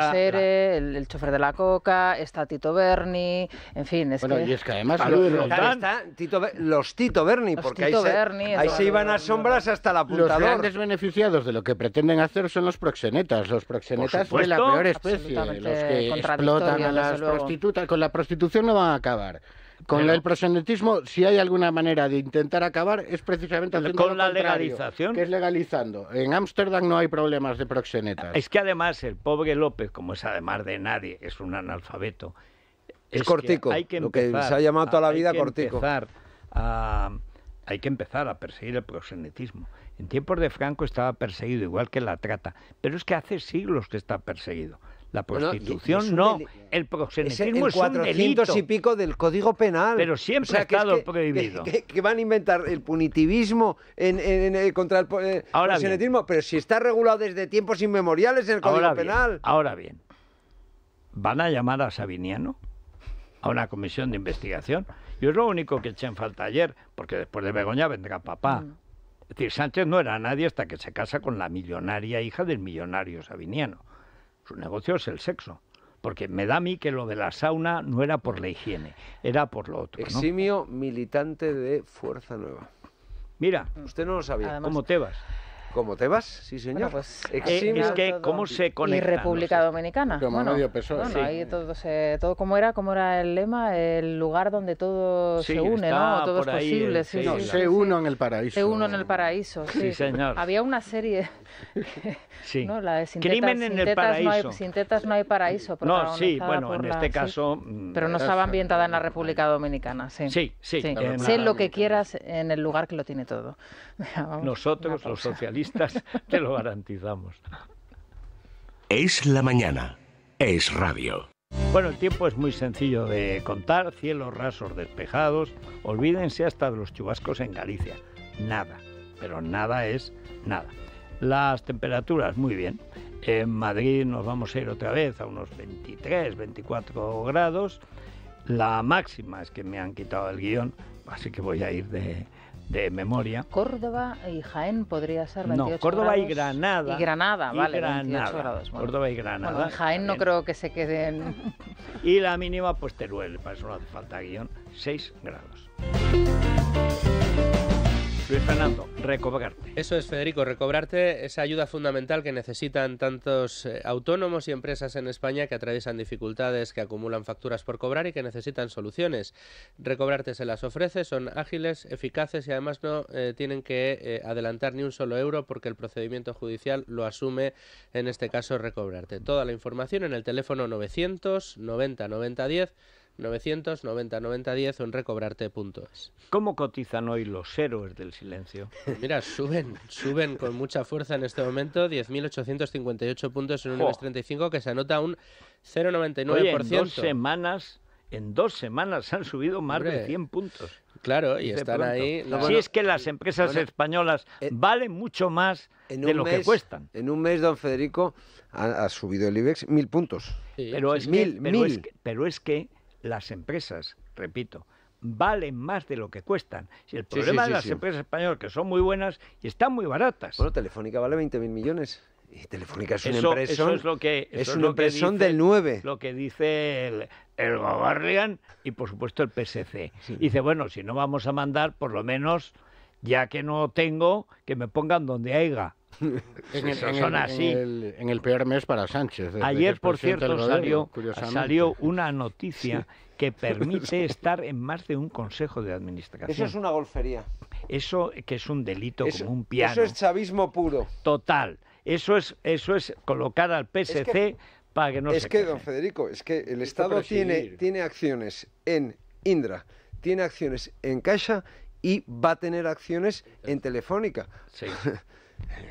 el, chofer de la coca, está Tito Berni, en fin. Es bueno, y es que además... los, está Tito, Tito Berni, porque ahí, se, iban a sombras hasta la punta. Los grandes beneficiados de lo que pretenden hacer son los proxenetas. Los proxenetas de la peor especie. Los que explotan a las prostitutas. Con la prostitución no van a acabar. Con el proxenetismo, si hay alguna manera de intentar acabar, es precisamente haciendo con la legalización. Que es legalizando. En Ámsterdam no hay problemas de proxenetas. Es que además el pobre López, como es además de nadie, es un analfabeto. Es, cortico. lo que se ha llamado toda la vida cortico. hay que empezar a perseguir el proxenetismo. En tiempos de Franco estaba perseguido, igual que la trata, pero es que hace siglos que está perseguido. La prostitución no. El proxenetismo es, un y pico del Código Penal. Pero siempre ha estado prohibido. Que, van a inventar el punitivismo en, eh, contra el, eh, proxenetismo, pero si está regulado desde tiempos inmemoriales en el Código Penal. ahora bien, van a llamar a Sabiniano a una comisión de investigación. Yo es lo único que eché en falta ayer, porque después de Begoña vendrá papá. Mm. Es decir, Sánchez no era nadie hasta que se casa con la millonaria hija del millonario Sabiniano. Su negocio es el sexo. Porque me da a mí que lo de la sauna no era por la higiene, era por lo otro. Eximio militante de Fuerza Nueva. Mira, usted no lo sabía. ¿Cómo te vas? ¿Cómo te vas? Sí, señor. Pues, eh, es que, ¿cómo se conecta? Y República Dominicana. Como bueno, medio peso, e, ahí todo, se, todo como era, como era el lema, el lugar donde todo se une, ¿no? Todo es posible. sí, se uno en el paraíso. Se uno en el paraíso, sí. señor. Había una serie, sí. [laughs] ¿no? sin Crimen tetas, en el paraíso. No hay, sin tetas no hay paraíso. No, sí, bueno, en este caso... Mm, Pero no estaba ambientada en la República Dominicana, sí. Sí, sí. Sé lo que quieras en el lugar que lo tiene todo. [laughs] Nosotros, los socialistas te lo garantizamos. Es la mañana, es radio. Bueno, el tiempo es muy sencillo de contar, cielos rasos despejados, olvídense hasta de los chubascos en Galicia, nada, pero nada es nada. Las temperaturas, muy bien. En Madrid nos vamos a ir otra vez a unos 23, 24 grados. La máxima es que me han quitado el guión, así que voy a ir de, de memoria. Córdoba y Jaén podría ser 28 No, Córdoba y Granada. Y Granada, vale, Granada. Córdoba y Granada. Bueno, Jaén no creo que se queden... y la mínima, pues Teruel, para eso no hace falta guión, 6 grados. Luis Fernando, [laughs] recobrarte. Eso es, Federico, recobrarte esa ayuda fundamental que necesitan tantos eh, autónomos y empresas en España que atraviesan dificultades, que acumulan facturas por cobrar y que necesitan soluciones. Recobrarte se las ofrece, son ágiles, eficaces y además no eh, tienen que eh, adelantar ni un solo euro porque el procedimiento judicial lo asume, en este caso, recobrarte. Toda la información en el teléfono 900 90 90 10 990 10, un recobrarte puntos. ¿Cómo cotizan hoy los héroes del silencio? Pues mira, suben, suben con mucha fuerza en este momento, 10.858 puntos en un IBEX 35 que se anota un 0,99%. Oye, en dos semanas, en dos semanas han subido más de 100 puntos. Claro, y están ahí. Ah, si es que las empresas españolas eh, valen mucho más de lo que cuestan. En un mes, don Federico, ha, subido el IBEX mil puntos. mil, pero es que las empresas, repito, valen más de lo que cuestan. Si el problema de las empresas españolas, que son muy buenas y están muy baratas. Bueno, Telefónica vale 20.000 mil millones. Y Telefónica es una empresa. Eso es lo que. es una empresa del 9. Lo que dice el, el y, por supuesto, el PSC. Dice, bueno, si no vamos a mandar, por lo menos, ya que no tengo, que me pongan donde haya. [laughs] en el, así. En el, peor mes para Sánchez. Ayer, por cierto, salió, una noticia que [laughs] permite estar en más de un consejo de administración. Eso es una golfería. Eso que es un delito como un piano. Eso es chavismo puro. Total. Eso es, eso es colocar al PSC para que no es que, don Federico, es que el Estado tiene, tiene acciones en Indra, tiene acciones en Caixa y va a tener acciones en Telefónica. Sí. [laughs]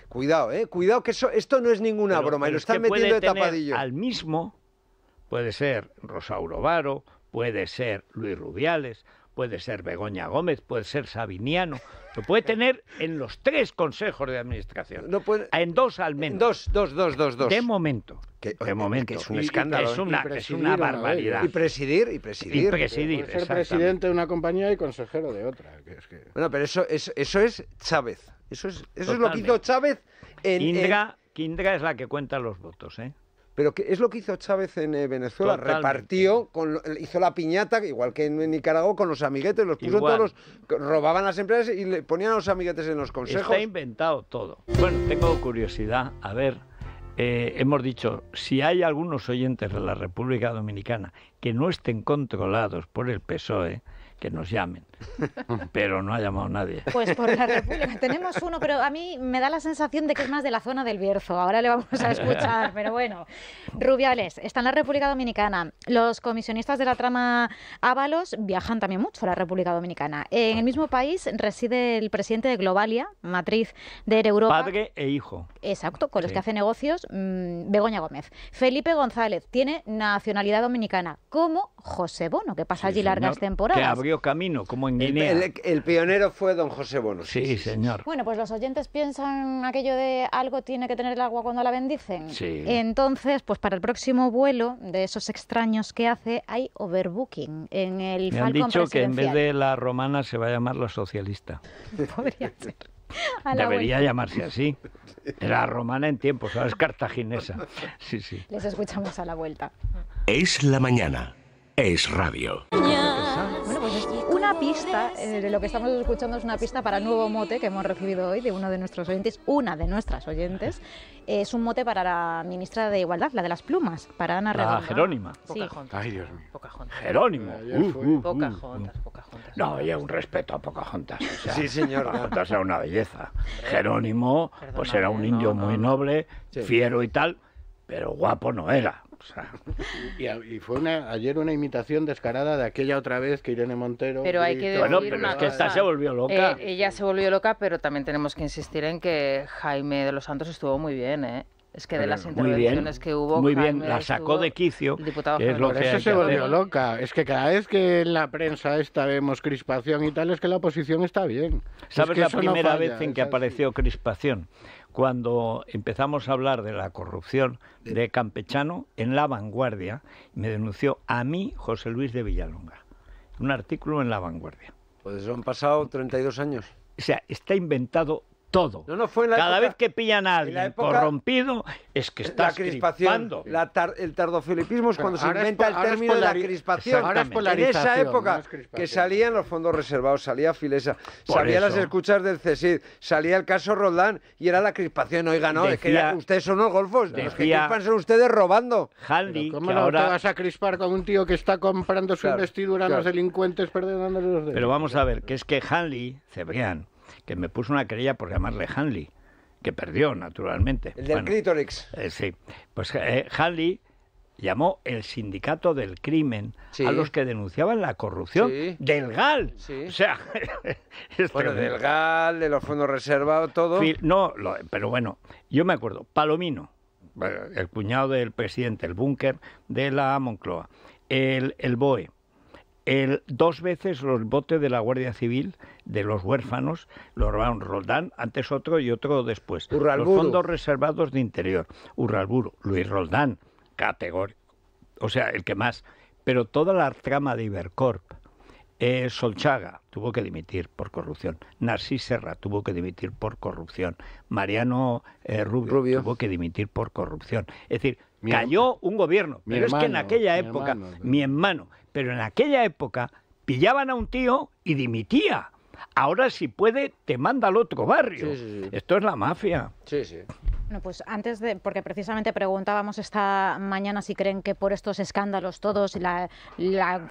Cuidado, eh, cuidado que eso, esto no es ninguna broma lo están metiendo de tapadillo. Al mismo puede ser Rosauro Varo, puede ser Luis Rubiales, puede ser Begoña Gómez, puede ser Sabiniano, lo puede tener en los tres consejos de administración. En dos al menos. Dos, dos, dos, dos, dos. De momento. de momento. es un escándalo. Es ¿eh? una, barbaridad. Y presidir, y presidir. Y presidir. ser presidente de una compañía y consejero de otra. Bueno, pero eso, eso es Chávez. Eso es, eso es lo que hizo Chávez en... Indra, es la que cuenta los votos, ¿eh? Pero que es lo que hizo Chávez en eh, Venezuela, repartió, con, hizo la piñata, igual que en, Nicaragua, con los amiguetes, los puso todos robaban las empresas y le ponían a los amiguetes en los consejos. Está inventado todo. Bueno, tengo curiosidad, a ver, eh, hemos dicho, si hay algunos oyentes de la República Dominicana que no estén controlados por el PSOE, que nos llamen. [laughs] pero no ha llamado nadie. Pues por la [laughs] República. Tenemos uno, pero a mí me da la sensación de que es más de la zona del Bierzo. Ahora le vamos a escuchar, pero bueno. Rubiales, está en la República Dominicana. Los comisionistas de la trama Ábalos viajan también mucho a la República Dominicana. En el mismo país reside el presidente de Globalia, matriz de Europa. Padre e hijo. Exacto, con los que hace negocios mm, Begoña Gómez. Felipe González tiene nacionalidad dominicana, como José Bono, que pasa allí largas temporadas. Que abrió camino, como el, pionero fue don José Bono. Sí, señor. Bueno, pues los oyentes piensan aquello de algo tiene que tener el agua cuando la bendicen. Sí. Entonces, pues para el próximo vuelo de esos extraños que hace, hay overbooking en el Me han dicho que en vez de la romana se va a llamar la socialista. [laughs] Podría ser. Debería llamarse así. Era romana en tiempos, es cartaginesa. Sí, sí. Les escuchamos a la vuelta. Es la mañana. Es radio una pista, eh, lo que estamos escuchando es una pista para el nuevo mote que hemos recibido hoy de uno de nuestros oyentes, una de nuestras oyentes. Es un mote para la ministra de Igualdad, la de las plumas, para Ana Redondo. Ah, Jerónima. Ay, Dios mío. Jerónimo. Eh, uh, uh, uh. No, oye, un respeto a Pocahontas. O sí, señor. Pocahontas era una belleza. Jerónimo, pues era un indio muy noble, fiero y tal, pero guapo no era y, fue una, ayer una imitación descarada de aquella otra vez que Irene Montero. Pero hay que pero que esta se volvió loca. Eh, ella se volvió loca, pero también tenemos que insistir en que Jaime de los Santos estuvo muy bien, ¿eh? Es que de las intervenciones que hubo. Muy bien, la sacó de quicio. Diputado es lo que se volvió loca. Es que cada vez que en la prensa esta vemos crispación y tal, es que la oposición está bien. ¿Sabes la primera vez en que apareció crispación? cuando empezamos a hablar de la corrupción de Campechano en La Vanguardia, me denunció a mí José Luis de Villalonga. Un artículo en La Vanguardia. Pues han pasado 32 años. O sea, está inventado todo. Cada vez que pillan a alguien corrompido es que está crispando La el tardofilipismo es cuando se inventa el término de la crispación. Ahora en esa época que salían los fondos reservados, salía Filesa, salían las escuchas del CESID, salía el caso Roldán y era la crispación. Oiga, no, es que ustedes son los golfos, los que crispan son ustedes robando. Hanley, ¿Cómo no te vas a crispar con un tío que está comprando su vestidura investidura a los delincuentes, perdonándole los dedos? Pero vamos a ver, que es que Hanley, Cebrián, que me puso una querella por llamarle Hanley, que perdió, naturalmente. El del bueno, eh, sí. Pues eh, Hanley llamó el sindicato del crimen a los que denunciaban la corrupción del GAL. Sí. O sea, [laughs] bueno, del GAL, de los fondos reservados, todo. No, pero bueno, yo me acuerdo, Palomino, eh, el cuñado del presidente, el búnker de la Moncloa, el, el BOE, el, dos veces los botes de la Guardia Civil de los huérfanos lo robaron Roldán, antes otro y otro después. Los fondos reservados de interior, Urralburu, Luis Roldán, categórico o sea, el que más. Pero toda la trama de Ibercorp, eh, Solchaga tuvo que dimitir por corrupción. Narcís Serra tuvo que dimitir por corrupción. Mariano eh, Rubio, tuvo que dimitir por corrupción. Es decir, cayó un gobierno. Pero es que en aquella época, mi hermano, pero en aquella época pillaban a un tío y dimitía. Ahora si puede, te manda al otro barrio. Esto es la mafia. Sí, sí. Bueno, pues antes de, porque precisamente preguntábamos esta mañana si creen que por estos escándalos todos y la,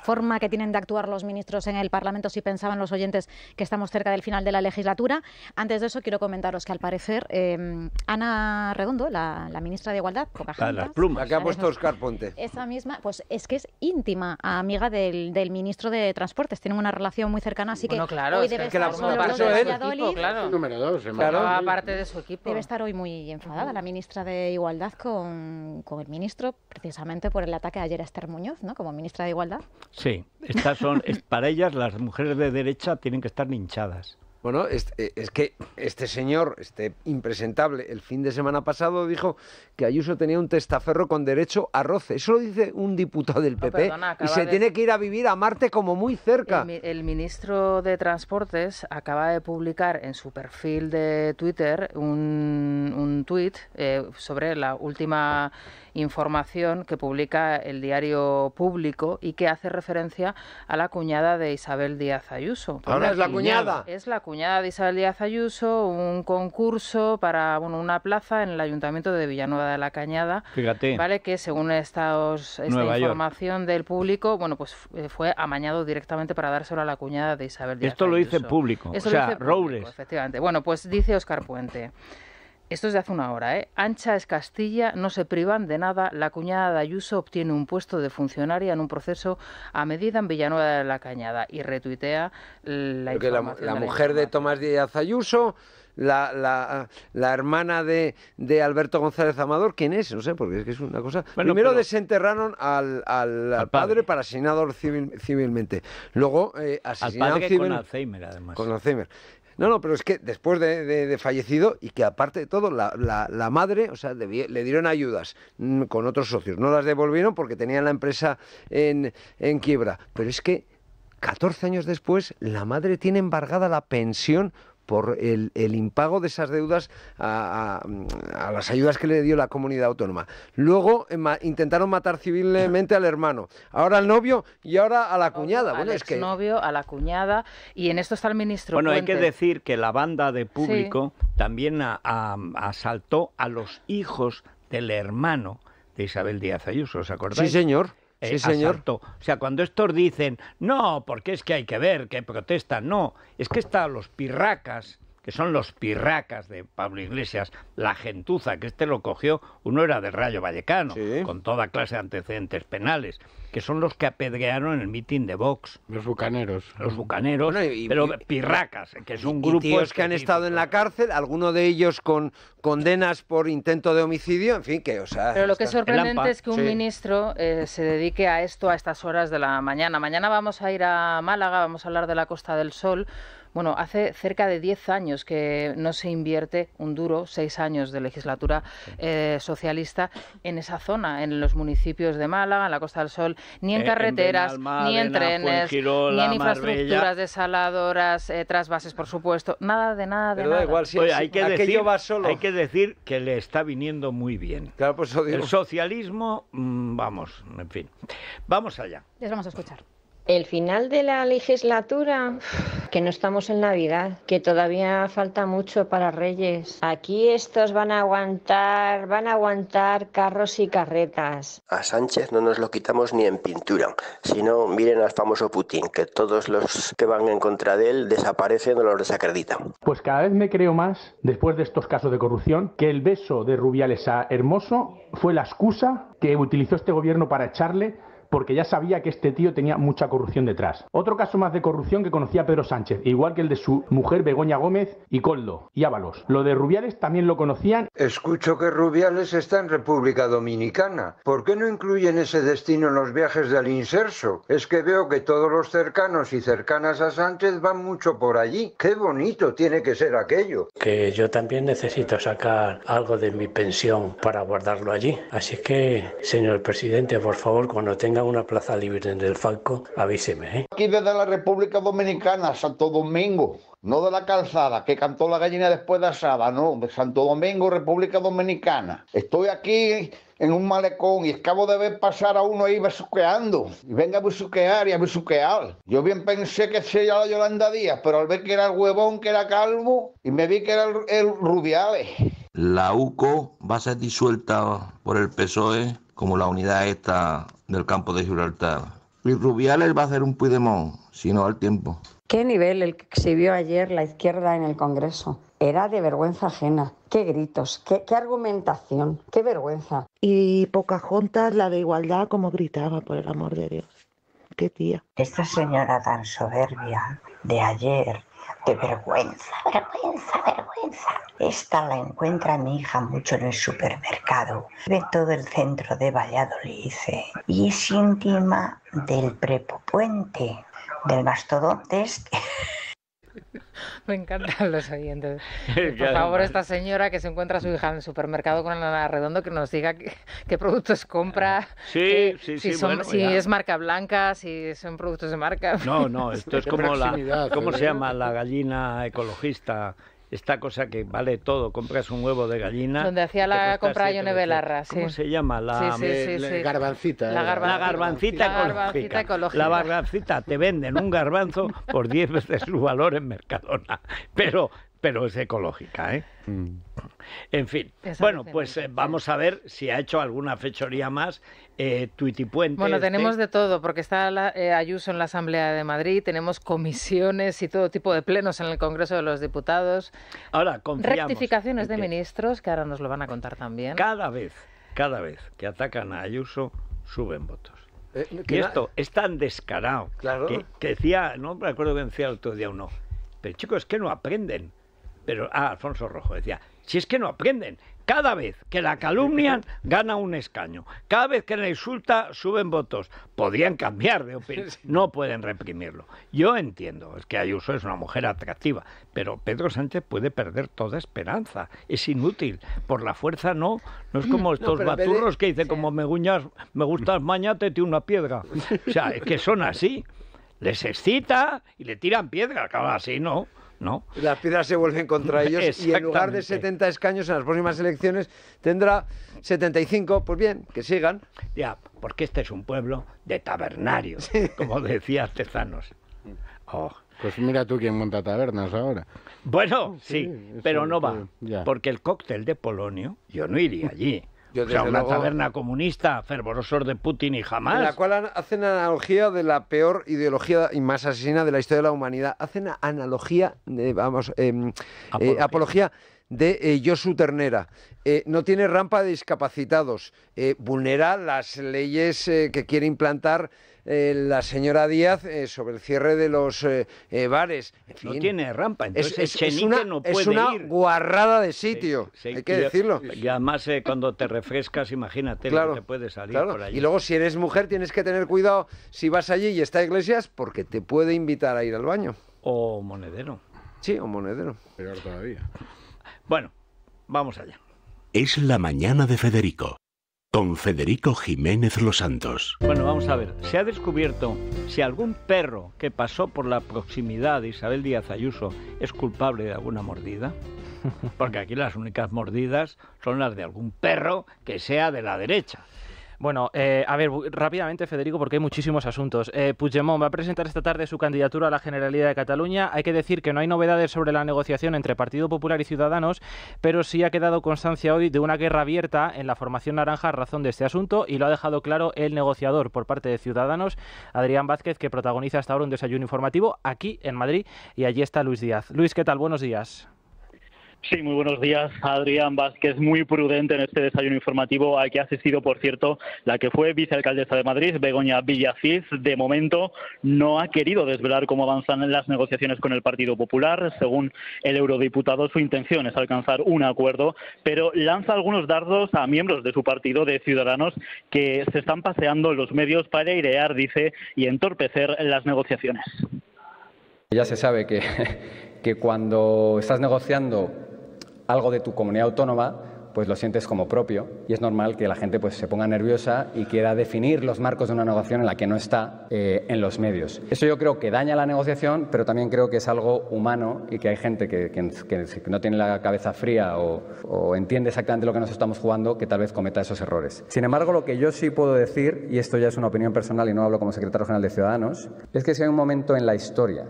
forma que tienen de actuar los ministros en el Parlamento, si pensaban los oyentes que estamos cerca del final de la legislatura. Antes de eso quiero comentaros que al parecer em, Ana Redondo, la, ministra de Igualdad, ah, Pluma, la, que ha puesto Oscar Ponte. Esa misma, pues es que es íntima amiga del, del ministro de Transportes, tienen una relación muy cercana, así bueno, que claro, es que la, de él, claro. número dos, claro, aparte de su equipo. Debe estar hoy muy enferma. Pues la ministra de Igualdad con, el ministro precisamente por el ataque ayer a Esther Muñoz, ¿no? Como ministra de Igualdad. Sí, estas son, para ellas las mujeres de derecha tienen que estar hinchadas. Bueno, eh, es que este señor, este impresentable, el fin de semana pasado dijo que Ayuso tenía un testaferro con derecho a roce. Eso lo dice un diputado del PP y se tiene que ir a vivir a Marte como muy cerca. El, ministro de Transportes acaba de publicar en su perfil de Twitter un, un tuit eh, sobre la última información que publica el diario Público y que hace referencia a la cuñada de Isabel Díaz Ayuso. Ahora es la cuñada. Es la cuñada de Isabel Díaz Ayuso, un concurso para bueno, una plaza en el Ayuntamiento de Villanueva de la Cañada. Fíjate. ¿Vale? Que según esta información del público, bueno, pues eh, fue amañado directamente para dárselo a la cuñada de Isabel Díaz Ayuso. Esto lo dice Público. o sea, Efectivamente. Bueno, pues dice Oscar Puente. Esto es de hace una hora, ¿eh? Ancha es Castilla, no se privan de nada. La cuñada de Ayuso obtiene un puesto de funcionaria en un proceso a medida en Villanueva de la Cañada y retuitea la Porque la, mujer de Tomás Díaz Ayuso, la, la, hermana de, de, Alberto González Amador, ¿quién es? No sé, porque es que es una cosa. Primero desenterraron al, al, padre, para asignador civilmente. Luego eh, al padre con Alzheimer, además. Con Alzheimer. No, no, pero es que después de, fallecido y que aparte de todo, la, madre, o sea, le dieron ayudas mm, con otros socios. No las devolvieron porque tenían la empresa en, en quiebra. Pero es que 14 años después, la madre tiene embargada la pensión por el, impago de esas deudas a, las ayudas que le dio la comunidad autónoma. Luego eh, intentaron matar civilmente al hermano, ahora al novio y ahora a la cuñada. Bueno, es que... novio, a la cuñada y en esto está el ministro. Bueno, hay que decir que la banda de público también asaltó a los hijos del hermano de Isabel Díaz Ayuso, ¿os acordáis? Sí, señor es sí, O sea, cuando estos dicen, no, porque es que hay que ver, que protesta no, es que están los pirracas que son los pirracas de Pablo Iglesias, la gentuza, que este lo cogió, uno era del Rayo Vallecano, con toda clase de antecedentes penales, que son los que apedrearon en el mitin de Vox. Los bucaneros. Los bucaneros, pero pirracas, que es un grupo... que han estado en la cárcel, alguno de ellos con condenas por intento de homicidio, en fin, que, o sea... Pero lo que es sorprendente es que un ministro eh, se dedique a esto a estas horas de la mañana. Mañana vamos a ir a Málaga, vamos a hablar de la Costa del Sol, bueno, hace cerca de 10 años que no se invierte un duro, seis años de legislatura eh, socialista en esa zona, en los municipios de Málaga, en la Costa del Sol, ni en eh, carreteras, ni en trenes, ni en infraestructuras desaladoras, eh, trasvases, por supuesto, nada de nada de Pero igual, si, hay, que decir, va solo. hay que decir que le está viniendo muy bien. Claro, pues El socialismo, mm, vamos, en fin. Vamos allá. Les vamos a escuchar. El final de la legislatura, que no estamos en Navidad, que todavía falta mucho para Reyes. Aquí estos van a aguantar, van a aguantar carros y carretas. A Sánchez no nos lo quitamos ni en pintura, sino miren al famoso Putin, que todos los que van en contra de él desaparecen o lo desacreditan. Pues cada vez me creo más, después de estos casos de corrupción, que el beso de Rubiales a Hermoso fue la excusa que utilizó este gobierno para echarle porque ya sabía que este tío tenía mucha corrupción detrás. Otro caso más de corrupción que conocía Pedro Sánchez, igual que el de su mujer Begoña Gómez y Coldo y Ábalos. Lo de Rubiales también lo conocían. Escucho que Rubiales está en República Dominicana. ¿Por qué no incluyen ese destino en los viajes del inserso? Es que veo que todos los cercanos y cercanas a Sánchez van mucho por allí. Qué bonito tiene que ser aquello. Que yo también necesito sacar algo de mi pensión para guardarlo allí. Así que, señor presidente, por favor, cuando tenga una plaza libre en el Falco, avíseme. ¿eh? Aquí desde la República Dominicana, Santo Domingo, no de la calzada, que cantó la gallina después de asada, no, de Santo Domingo, República Dominicana. Estoy aquí en un malecón y acabo de ver pasar a uno ahí besuqueando. Y venga a besuquear y a besuquear. Yo bien pensé que sería la Yolanda Díaz, pero al ver que era el huevón, que era calvo, y me vi que era el, el Rubiales. La UCO va a ser disuelta por el PSOE como la unidad esta del campo de Gibraltar. Y Rubiales va a hacer un Puigdemont, si no al tiempo. Qué nivel el que exhibió ayer la izquierda en el Congreso. Era de vergüenza ajena. Qué gritos, qué, qué argumentación, qué vergüenza. Y poca jonta la de igualdad, como gritaba, por el amor de Dios. Qué tía. Esta señora tan soberbia de ayer de vergüenza, vergüenza, vergüenza! Esta la encuentra mi hija mucho en el supermercado. Ve todo el centro de Valladolid y es íntima del prepopuente, del mastodonte [laughs] Me encantan los oyentes. [laughs] Por favor, esta señora que se encuentra a su hija en el supermercado con la nada redondo que nos diga qué, productos compra, ah, si, son, es marca blanca, si son productos de marca. No, no, esto [laughs] es como la, ¿cómo se llama? La gallina ecologista esta cosa que vale todo, compras un huevo de gallina. Donde hacía la compra Yone Belarra, sí. ¿Cómo se llama? La, la garbancita. La, garbancita, ecológica. La garbancita, te venden un garbanzo por 10 veces su valor en Mercadona. Pero pero es ecológica, ¿eh? Mm. En fin, bueno, pues eh, vamos a ver si ha hecho alguna fechoría más eh, Puente. Bueno, tenemos ¿eh? de todo, porque está eh, Ayuso en la Asamblea de Madrid, tenemos comisiones y todo tipo de plenos en el Congreso de los Diputados. Ahora, confiamos. Rectificaciones de ministros, que ahora nos lo van a contar también. Cada vez, cada vez que atacan a Ayuso, suben votos. y esto es tan descarado claro. que, decía, no me acuerdo que decía el otro día uno, pero chicos, es que no aprenden. Pero, ah, Alfonso Rojo decía, si es que no aprenden, cada vez que la calumnian [laughs] gana un escaño, cada vez que la insulta suben votos, podrían cambiar de opinión, [laughs] no pueden reprimirlo. Yo entiendo, es que Ayuso es una mujer atractiva, pero Pedro Sánchez puede perder toda esperanza, es inútil, por la fuerza no, no es como estos baturros que dicen como me, me gustas mañate, te una piedra, o sea, es que son así, les excita y le tiran piedra, claro, así no. Las piedras se vuelven contra [laughs] ellos y en lugar de 70 escaños en las próximas elecciones tendrá 75, pues bien, que sigan. Ya, porque este es un pueblo de tabernarios, como decía artesanos Oh. Pues mira tú quién monta tabernas ahora. Bueno, sí, pero no va, porque el cóctel de Polonio, yo no iría allí o una taberna comunista, fervorosos de Putin y jamás. En la cual hacen analogía de la peor ideología y más asesina de la historia de la humanidad. Hacen analogía, vamos, em, eh, apología, de yo eh, Josu Ternera. Eh, no tiene rampa de discapacitados. vulnera las leyes que quiere implantar eh, la señora Díaz eh, sobre el cierre de los eh, bares. no tiene rampa, entonces es, una, guarrada de sitio, hay que decirlo. Y además cuando te refrescas, imagínate lo que te puede salir por allí. Y luego si eres mujer tienes que tener cuidado si vas allí y está Iglesias porque te puede invitar a ir al baño. O monedero. Sí, o monedero. Peor todavía. Bueno, vamos allá. Es la mañana de Federico. Don Federico Jiménez Los Santos. Bueno, vamos a ver, se ha descubierto si algún perro que pasó por la proximidad de Isabel Díaz Ayuso es culpable de alguna mordida. [laughs] Porque aquí las únicas mordidas son las de algún perro que sea de la derecha. Bueno, eh, a ver, rápidamente, Federico, porque hay muchísimos asuntos. Eh, Puigdemont va a presentar esta tarde su candidatura a la Generalidad de Cataluña. Hay que decir que no hay novedades sobre la negociación entre Partido Popular y Ciudadanos, pero sí ha quedado constancia hoy de una guerra abierta en la formación naranja a razón de este asunto y lo ha dejado claro el negociador por parte de Ciudadanos, Adrián Vázquez, que protagoniza hasta ahora un desayuno informativo aquí en Madrid y allí está Luis Díaz. Luis, ¿qué tal? Buenos días. Sí, muy buenos días, Adrián Vázquez. Muy prudente en este desayuno informativo al que ha asistido, por cierto, la que fue vicealcaldesa de Madrid, Begoña Villacís. De momento no ha querido desvelar cómo avanzan las negociaciones con el Partido Popular. Según el eurodiputado, su intención es alcanzar un acuerdo, pero lanza algunos dardos a miembros de su partido, de ciudadanos, que se están paseando los medios para airear, dice, y entorpecer las negociaciones. Ya se sabe que [laughs] cuando estás negociando algo de tu comunidad autónoma, pues lo sientes como propio y es normal que la gente pues, se ponga nerviosa y quiera definir los marcos de una negociación en la que no está eh, en los medios. Eso yo creo que daña la negociación, pero también creo que es algo humano y que hay gente que, no tiene la cabeza fría o, o, entiende exactamente lo que nos estamos jugando que tal vez cometa esos errores. Sin embargo, lo que yo sí puedo decir, y esto ya es una opinión personal y no hablo como secretario general de Ciudadanos, es que si hay un momento en la historia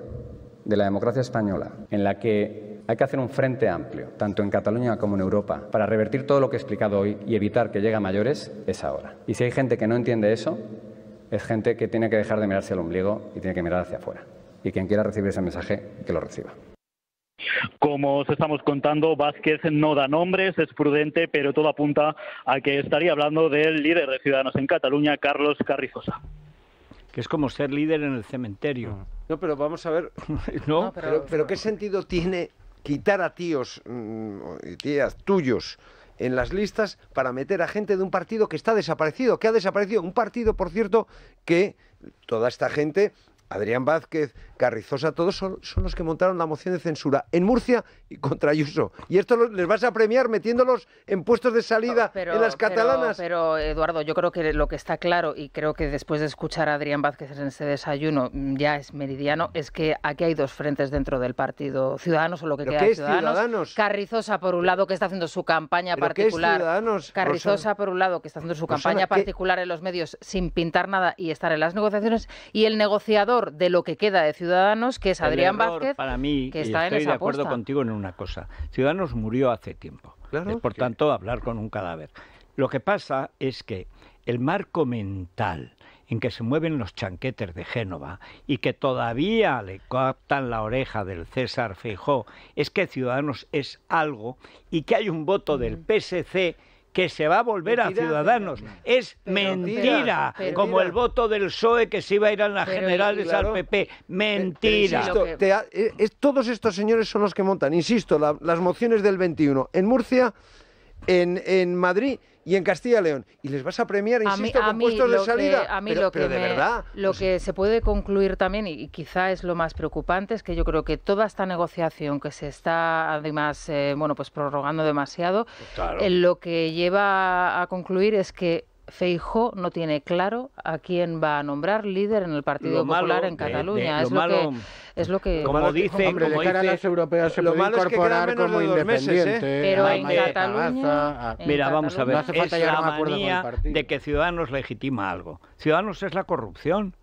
de la democracia española en la que hay que hacer un frente amplio, tanto en Cataluña como en Europa, para revertir todo lo que he explicado hoy y evitar que llegue a mayores, es ahora. Y si hay gente que no entiende eso, es gente que tiene que dejar de mirarse al ombligo y tiene que mirar hacia afuera. Y quien quiera recibir ese mensaje, que lo reciba. Como os estamos contando, Vázquez no da nombres, es prudente, pero todo apunta a que estaría hablando del líder de Ciudadanos en Cataluña, Carlos Carrizosa. Que es como ser líder en el cementerio. No, pero vamos a ver. [laughs] no, pero ¿qué sentido tiene quitar a tíos, mm, y tías tuyos en las listas para meter a gente de un partido que está desaparecido, que ha desaparecido. Un partido, por cierto, que toda esta gente Adrián Vázquez, Carrizosa, todos son, los que montaron la moción de censura en Murcia y contra Ayuso. Y esto les vas a premiar metiéndolos en puestos de salida en las catalanas. Pero, Eduardo, yo creo que lo que está claro, y creo que después de escuchar a Adrián Vázquez en ese desayuno mm, ya es meridiano, es que aquí hay dos frentes dentro del partido. Ciudadanos o lo que queda Ciudadanos, Carrizosa, por un lado, que está haciendo su campaña particular. Carrizosa, por un lado, que está haciendo su campaña particular en los medios sin pintar nada y estar en las negociaciones. Y el negociador de lo que queda de Ciudadanos, que es Adrián Vázquez, para mí, que está estoy de acuerdo contigo en una cosa. Ciudadanos murió hace tiempo. por tanto, hablar con un cadáver. Lo que pasa es que el marco mental en que se mueven los chanquetes de Génova y que todavía le captan la oreja del César Feijó es que Ciudadanos es algo y que hay un voto del mm. PSC que se va a volver a Ciudadanos. Es mentira, como el voto del PSOE que se iba a ir a las generales al PP. Mentira. Eh, todos estos señores son los que montan, insisto, las mociones del 21. En Murcia en, en Madrid y en Castilla y León. Y les vas a premiar, insisto, con puestos de salida. a mí lo que verdad. Lo pues que se puede concluir también, y, quizá es lo más preocupante, es que yo creo que toda esta negociación que se está además eh, bueno pues prorrogando demasiado, pues lo que lleva a concluir es que Feijó no tiene claro a quién va a nombrar líder en el Partido Popular en Cataluña. es, lo que, es lo que como, como dice, hombre, como de se lo puede incorporar es que independiente. ¿eh? Pero en, Cataluña, mira, vamos a ver, no hace falta es la manía de que Ciudadanos legitima algo. Ciudadanos es la corrupción.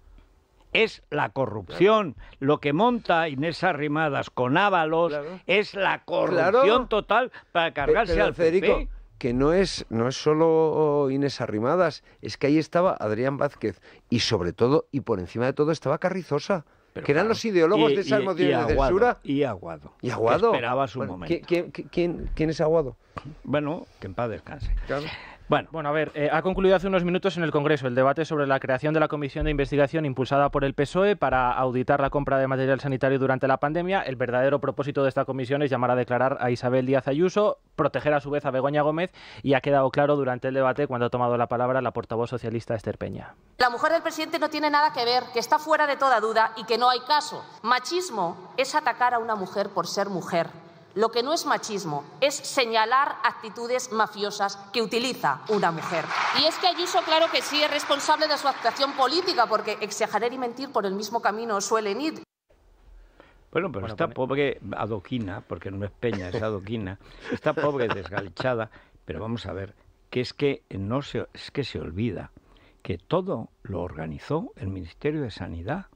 Es la corrupción. Lo que monta Inés Arrimadas con Ábalos es la corrupción total para cargarse al Federico, PP que no es, no es solo Inés Arrimadas, es que ahí estaba Adrián Vázquez y sobre todo y por encima de todo estaba Carrizosa. que eran los ideólogos de esas mociones de censura. Y Aguado. Y Aguado. esperaba su momento. ¿quién, es Aguado? Bueno, que en paz descanse. Claro. Bueno, a ver, eh, ha concluido hace unos minutos en el Congreso el debate sobre la creación de la comisión de investigación impulsada por el PSOE para auditar la compra de material sanitario durante la pandemia. El verdadero propósito de esta comisión es llamar a declarar a Isabel Díaz Ayuso, proteger a su vez a Begoña Gómez y ha quedado claro durante el debate cuando ha tomado la palabra la portavoz socialista Esther Peña. La mujer del presidente no tiene nada que ver, que está fuera de toda duda y que no hay caso. Machismo es atacar a una mujer por ser mujer. Lo que no es machismo es señalar actitudes mafiosas que utiliza una mujer. Y es que Ayuso, claro que sí, es responsable de su actuación política, porque exagerar y mentir por el mismo camino suelen ir. Bueno, pero está esta pobre adoquina, porque no es peña, es adoquina, [laughs] Está pobre desgalchada, pero vamos a ver, que es que no es que se olvida que todo lo organizó el Ministerio de Sanidad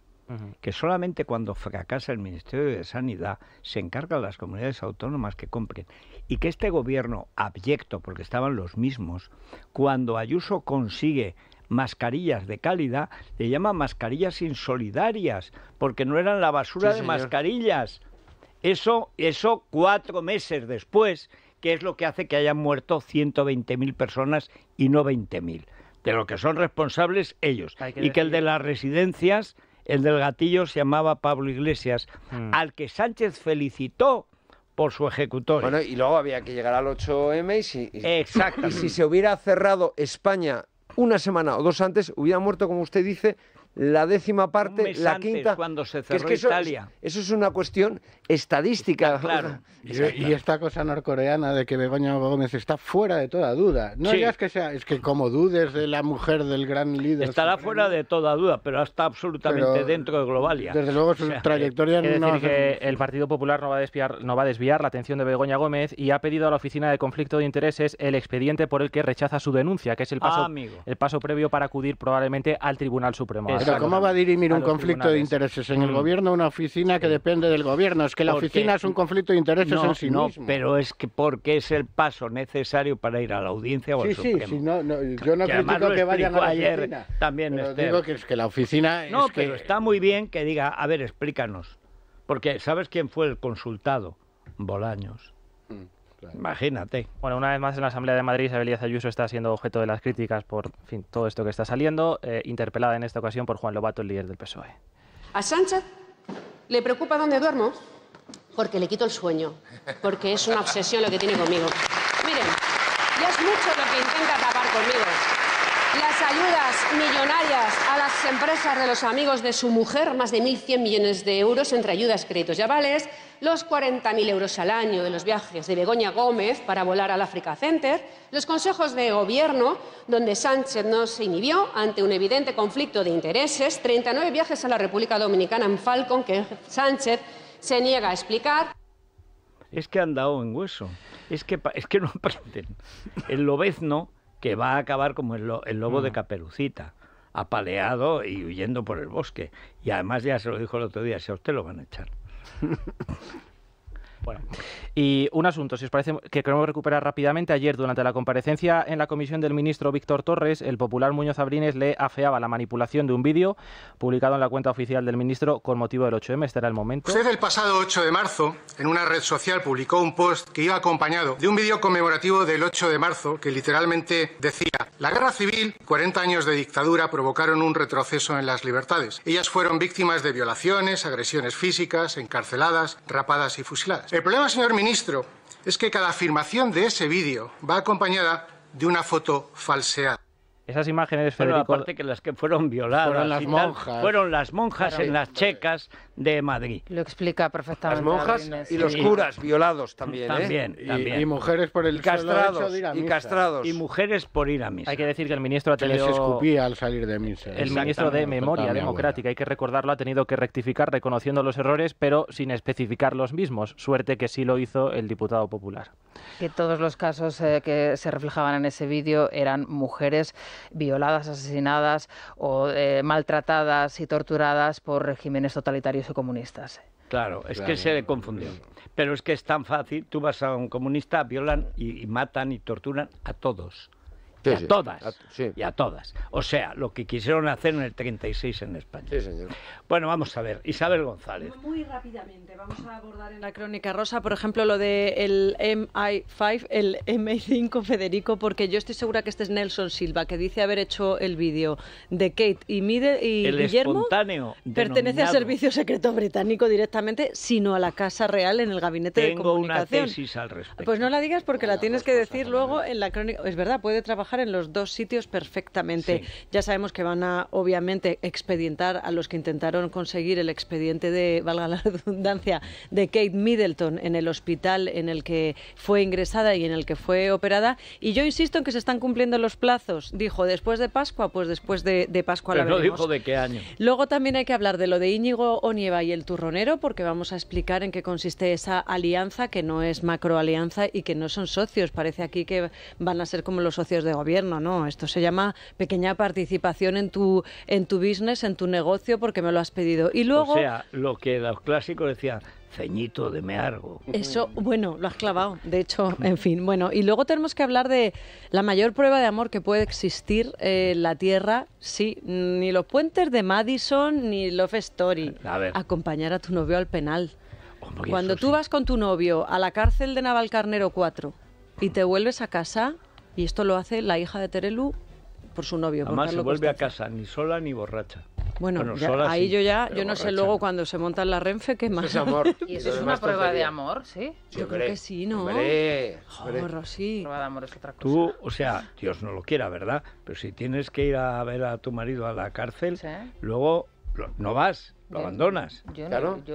que solamente cuando fracasa el Ministerio de Sanidad se encargan las comunidades autónomas que compren. Y que este gobierno, abyecto, porque estaban los mismos, cuando Ayuso consigue mascarillas de calidad, le llama mascarillas insolidarias, porque no eran la basura de mascarillas. Eso, eso cuatro meses después, que es lo que hace que hayan muerto 120.000 personas y no 20.000. De lo que son responsables ellos. y que el de las residencias el del gatillo se llamaba Pablo Iglesias, mm. al que Sánchez felicitó por su ejecutor. Bueno, y luego había que llegar al 8M y y si se hubiera cerrado España una semana o dos antes, hubiera muerto, como usted dice, la décima parte, la quinta. cuando se cerró eso, Italia. Eso es una cuestión estadística. claro. y, esta cosa norcoreana de que Begoña Gómez está fuera de toda duda. No digas que sea, es que como dudes de la mujer del gran líder. Estará fuera de toda duda, pero está absolutamente dentro de Globalia. Desde luego su trayectoria no... no. Decir que el Partido Popular no va a desviar, no va a desviar la atención de Begoña Gómez y ha pedido a la Oficina de Conflicto de Intereses el expediente por el que rechaza su denuncia, que es el ah, paso, el paso previo para acudir probablemente al Tribunal Supremo. ¿cómo va a dirimir un conflicto de intereses en el mm. gobierno una oficina que depende del gobierno? Es que la oficina es un conflicto de intereses en sí no, pero es que porque es el paso necesario para ir a la audiencia o al sí, Supremo. Sí, yo no critico que vayan a la oficina. También, digo que es que la oficina... No, pero que... está muy bien que diga, a ver, explícanos. Porque ¿sabes quién fue el consultado? Bolaños. Imagínate. Bueno, una vez más en la Asamblea de Madrid, Isabel Díaz Ayuso está siendo objeto de las críticas por todo esto que está saliendo, eh, interpelada en esta ocasión por Juan Lobato, el líder del PSOE. A Sánchez le preocupa dónde duermo porque le quito el sueño, porque es una obsesión lo que tiene conmigo. Miren, ya es mucho lo que intenta tapar conmigo las ayudas millonarias a las empresas de los amigos de su mujer, más de 1.100 millones de euros entre ayudas, créditos y avales, los 40.000 euros al año de los viajes de Begoña Gómez para volar al Africa Center, los consejos de gobierno, donde Sánchez no se inhibió ante un evidente conflicto de intereses, 39 viajes a la República Dominicana en Falcon que Sánchez se niega a explicar. Es que han dado en hueso. Es que, es que no aprenden. [laughs] El lobezno que va a acabar como el, lobo de mm. Caperucita, apaleado y huyendo por el bosque. Y además ya se lo dijo el otro día, si a usted lo van a echar. [laughs] Bueno, y un asunto, si os parece, que queremos recuperar rápidamente. Ayer, durante la comparecencia en la comisión del ministro Víctor Torres, el popular Muñoz Abrines le afeaba la manipulación de un vídeo publicado en la cuenta oficial del ministro con motivo del 8M. Este era el momento. Usted el pasado 8 de marzo, en una red social, publicó un post que iba acompañado de un vídeo conmemorativo del 8 de marzo que literalmente decía, la guerra civil, 40 años de dictadura provocaron un retroceso en las libertades. Ellas fueron víctimas de violaciones, agresiones físicas, encarceladas, rapadas y fusiladas. El problema, señor ministro, es que cada afirmación de ese vídeo va acompañada de una foto falseada. Esas imágenes, Federico... aparte que las que fueron violadas... las monjas. fueron las monjas en las checas de Madrid. Lo explica perfectamente. Las monjas y los curas violados ¿eh? también, Y, mujeres por el castrado. y castrados y mujeres por ir a misa. Hay que decir que el ministro ha al salir de misa. El ministro de Memoria Democrática, hay que recordarlo, ha tenido que rectificar reconociendo los errores, pero sin especificar los mismos. Suerte que sí lo hizo el diputado popular. Que todos los casos eh, que se reflejaban en ese vídeo eran mujeres violadas, asesinadas o eh, maltratadas y torturadas por regímenes totalitarios comunistas. Claro, es que se le confundió. Pero es que es tan fácil, tú vas a un comunista, violan y matan y torturan a todos a todas. todas. O sea, lo que quisieron hacer en el 36 en España. Bueno, vamos a ver. Isabel González. Muy, rápidamente, vamos a abordar en la crónica rosa, por ejemplo, lo de el MI5, el MI5 Federico, porque yo estoy segura que este es Nelson Silva, que dice haber hecho el vídeo de Kate y, Mide, y el Guillermo. Espontáneo pertenece al Servicio Secreto Británico directamente, sino a la Casa Real en el Gabinete de Comunicación. Tengo una tesis al respecto. Pues no la digas porque la tienes que decir luego en la crónica. Es verdad, puede trabajar en los dos sitios perfectamente. Ya sabemos que van a, obviamente, expedientar a los que intentaron conseguir el expediente de, valga la redundancia, de Kate Middleton en el hospital en el que fue ingresada y en el que fue operada. Y yo insisto en que se están cumpliendo los plazos. Dijo, después de Pascua, pues después de, de Pascua Pero no dijo de qué año. Luego también hay que hablar de lo de Íñigo Onieva y el turronero, porque vamos a explicar en qué consiste esa alianza, que no es macroalianza y que no son socios. Parece aquí que van a ser como los socios de gobierno no, esto se llama pequeña participación en tu, en tu business, en tu negocio, porque me lo has pedido. Y luego... O sea, lo que los clásicos decían, ceñito de meargo. Eso, bueno, lo has clavado, de hecho, [laughs] en fin. Bueno, y luego tenemos que hablar de la mayor prueba de amor que puede existir eh, en la Tierra, sí, ni los puentes de Madison ni Love Story. Acompañar a tu novio al penal. Cuando tú vas con tu novio a la cárcel de Navalcarnero 4 y te vuelves a casa, y esto lo hace la hija de Terelu por su novio. Además, se vuelve a casa, ni sola ni borracha. Bueno, ahí yo ya, yo no sé luego cuando se en la renfe qué más. es amor. [laughs] y eso es una prueba de amor, ¿sí? Yo, creo que sí, ¿no? Hombre, sí. Prueba de amor es otra cosa. Tú, o sea, Dios no lo quiera, ¿verdad? Pero si tienes que ir a ver a tu marido a la cárcel, luego no vas lo abandonas. Yo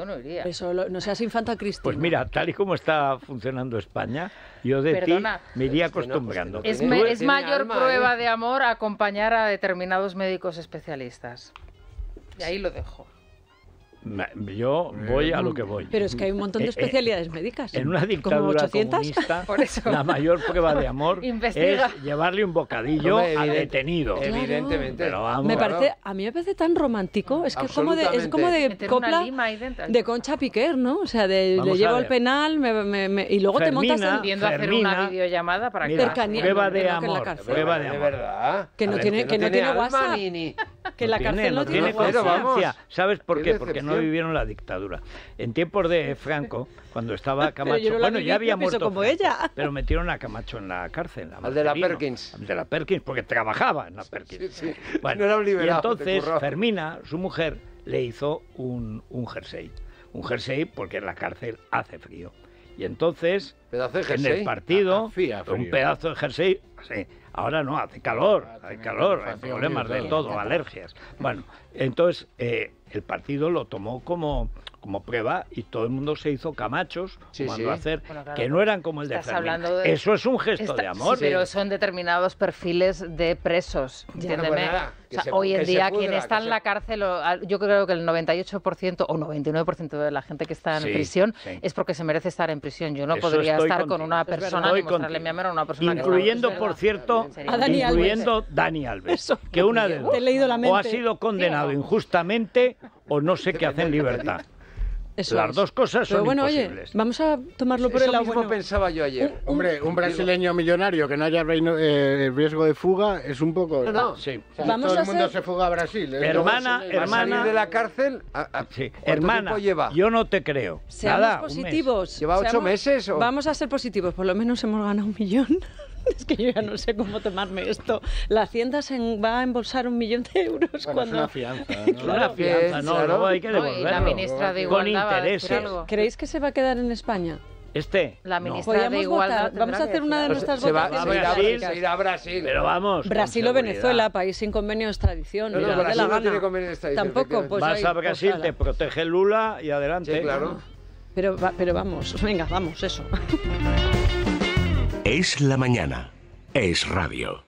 no, iría. Eso, no seas infanta Cristina. Pues mira, tal y como está funcionando España, yo de ti me iría pues acostumbrando. Es, mayor prueba ¿eh? de amor acompañar a determinados médicos especialistas. Y ahí lo dejo. Yo voy a lo que voy. Pero es que hay un montón de eh, eh, especialidades médicas. En una dictadura comunista, [laughs] Por la mayor prueba de [laughs] amor es llevarle un bocadillo a detenido. Evidentemente. Pero vamos, me parece, A mí me parece tan romántico. Es que es como de, es como de copla de Concha Piquer, ¿no? O sea, de, le llevo al penal me, y luego te montas... En... hacer una videollamada para que... Prueba de amor. Prueba de amor. Que no tiene WhatsApp. En la tiene, cárcel no, tiene, conciencia. ¿Sabes por qué? Porque no vivieron la dictadura. En tiempos de Franco, cuando estaba Camacho, bueno, ya había muerto como ella. pero metieron a Camacho en la cárcel. al de la Perkins. Al de la Perkins, porque trabajaba en la Perkins. y entonces Fermina, su mujer, le hizo un, jersey. Un jersey porque en la cárcel hace frío. Y entonces, en el partido, un pedazo de jersey, Ahora no, hace calor, ah, hay calor, hay problemas de todo, alergias. Bueno, entonces eh, el partido lo tomó como como prueba y todo el mundo se hizo camachos cuando hacer que no pues, eran como el de, de Eso es un gesto de amor. pero son determinados perfiles de presos, entiéndeme. hoy en día quien está en la cárcel, yo creo que el 98% o 99% de la gente que está en prisión es porque se merece estar en prisión. Yo no podría estar con una persona mostrarle mi amor a una persona incluyendo, por cierto, a Dani incluyendo Dani Alves, [laughs] que una de dos, o ha sido condenado injustamente o no sé qué hace en libertad. Las dos cosas Pero bueno, imposibles. Oye, vamos a tomarlo por el lado mismo pensaba yo ayer. Hombre, un brasileño millonario que no haya eh, riesgo de fuga es un poco... No, todo el mundo se fuga a Brasil. ¿eh? Hermana, hermana... de la cárcel... Hermana, lleva? yo no te creo. Seamos positivos. ¿Lleva ocho meses? Vamos a ser positivos. Por lo menos hemos ganado un millón. [laughs] Es que yo ya no sé cómo tomarme esto. La Hacienda se va a embolsar un millón de euros bueno, cuando. Es una fianza. [laughs] ¿no? claro, una fianza, no, luego hay que devolverlo. la ministra de Igualdad. Con intereses. ¿Creéis que se va a quedar en España? Este. La ministra de Igualdad. Vamos a hacer una de nuestras votaciones. Va a Brasil, se irá a Brasil. Pero vamos. Brasil o Venezuela, país sin convenios de extradición. No, no, Brasil no tiene convenios de extradición. Tampoco. Pues Vas a Brasil, te protege Lula y adelante. Sí, claro. Pero, pero vamos, venga, vamos, eso. [laughs] Es la mañana. Es radio.